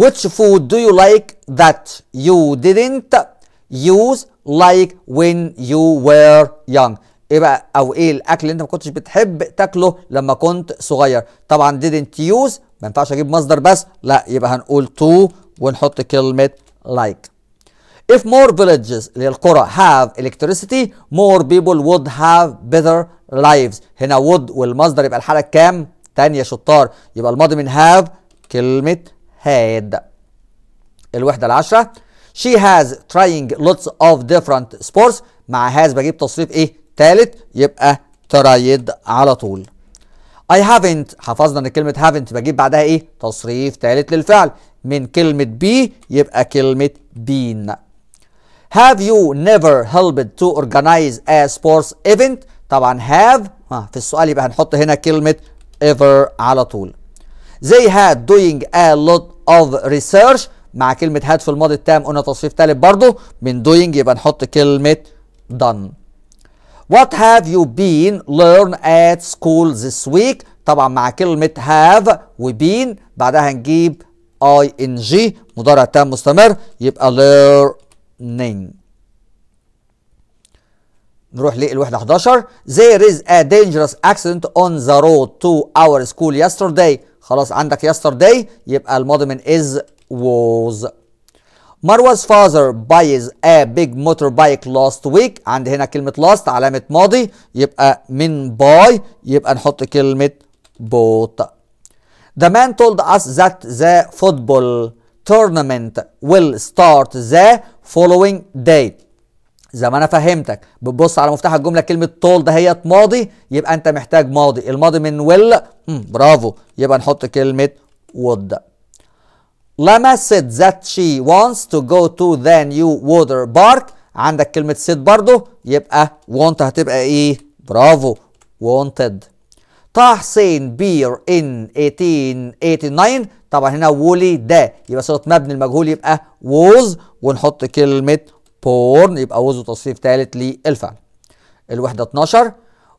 which food do you like that you didn't use like when you were young ايه بقى او ايه الاكل اللي انت ما كنتش بتحب تاكله لما كنت صغير طبعا didn't use ما ينفعش اجيب مصدر بس لا يبقى هنقول to ونحط كلمه like If more villages اللي هي القرى have electricity more people would have better lives هنا would والمصدر يبقى الحالة كام؟ ثانيه شطار يبقى الماضي من have كلمة had الوحدة العشرة She has trying lots of different sports مع has بجيب تصريف ايه؟ تالت يبقى ترايد على طول I haven't حفظنا ان كلمة haven't بجيب بعدها ايه؟ تصريف تالت للفعل من كلمة be يبقى كلمة been. Have you never helped to organize a sports event؟ طبعا have آه، في السؤال يبقى هنحط هنا كلمة ever على طول. They had doing a lot of research مع كلمة had في الماضي التام قلنا تصريف تالت برضه من doing يبقى نحط كلمة done. What have you been learn at school this week طبعا مع كلمة have و been بعدها هنجيب ing مضارع تام مستمر يبقى learning نروح للوحدة 11 There is a dangerous accident on the road to our school yesterday خلاص عندك yesterday يبقى الماضي من is was مروز بايز ا بيج موتور بايك لاست ويك عند هنا كلمة لاست علامة ماضي يبقى من باي يبقى نحط كلمة بوت The man told us that the football tournament will start the following day زي ما انا فهمتك بتبص على مفتاح الجمله كلمه تولد هيت هي ماضي يبقى انت محتاج ماضي الماضي من will برافو يبقى نحط كلمه would لما said that she wants to go to the new water park عندك كلمة said برضه يبقى want هتبقى ايه؟ برافو wanted طه حسين بير ان 1889 طبعا هنا وولي ده يبقى صوت مبني المجهول يبقى ووز ونحط كلمة بورن يبقى ووز وتصريف ثالث للفعل الوحدة 12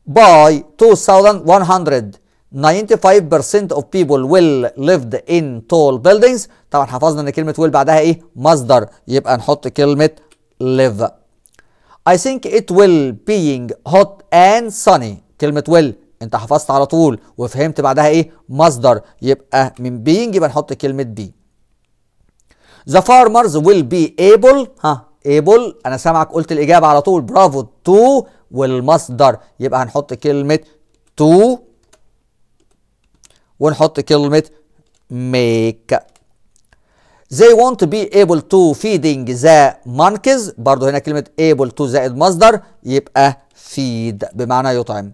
باي 2100 95% of people will lived in tall buildings طبعا حفظنا ان كلمه will بعدها ايه مصدر يبقى نحط كلمه live I think it will being hot and sunny كلمه will انت حفظت على طول وفهمت بعدها ايه مصدر يبقى من being يبقى نحط كلمه be The farmers will be able ها able انا سامعك قلت الاجابه على طول برافو to والمصدر يبقى هنحط كلمه to ونحط كلمة make they want to be able to feeding the monkeys برضو هنا كلمة able to زائد مصدر يبقى feed بمعنى يطعم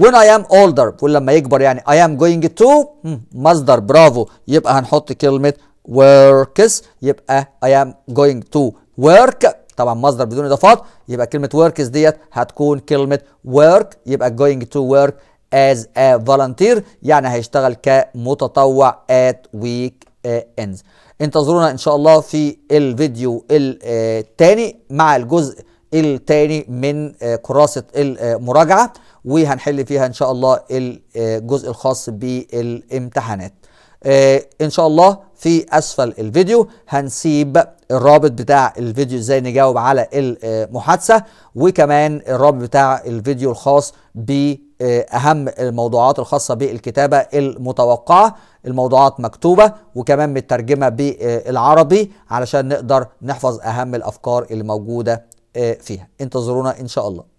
when I am older بقول لما يكبر يعني I am going to مصدر برافو يبقى هنحط كلمة works يبقى I am going to work طبعا مصدر بدون اضافات يبقى كلمة works ديت هتكون كلمة work يبقى going to work as a volunteer يعني هيشتغل كمتطوع at week ends انتظرونا ان شاء الله في الفيديو الثاني مع الجزء الثاني من آه، كراسة المراجعة وهنحل فيها ان شاء الله الجزء الخاص بالامتحانات آه، ان شاء الله في اسفل الفيديو هنسيب الرابط بتاع الفيديو ازاي نجاوب على المحادثه وكمان الرابط بتاع الفيديو الخاص باهم الموضوعات الخاصه بالكتابه المتوقعه الموضوعات مكتوبه وكمان مترجمه بالعربي علشان نقدر نحفظ اهم الافكار اللي موجوده آه، فيها انتظرونا ان شاء الله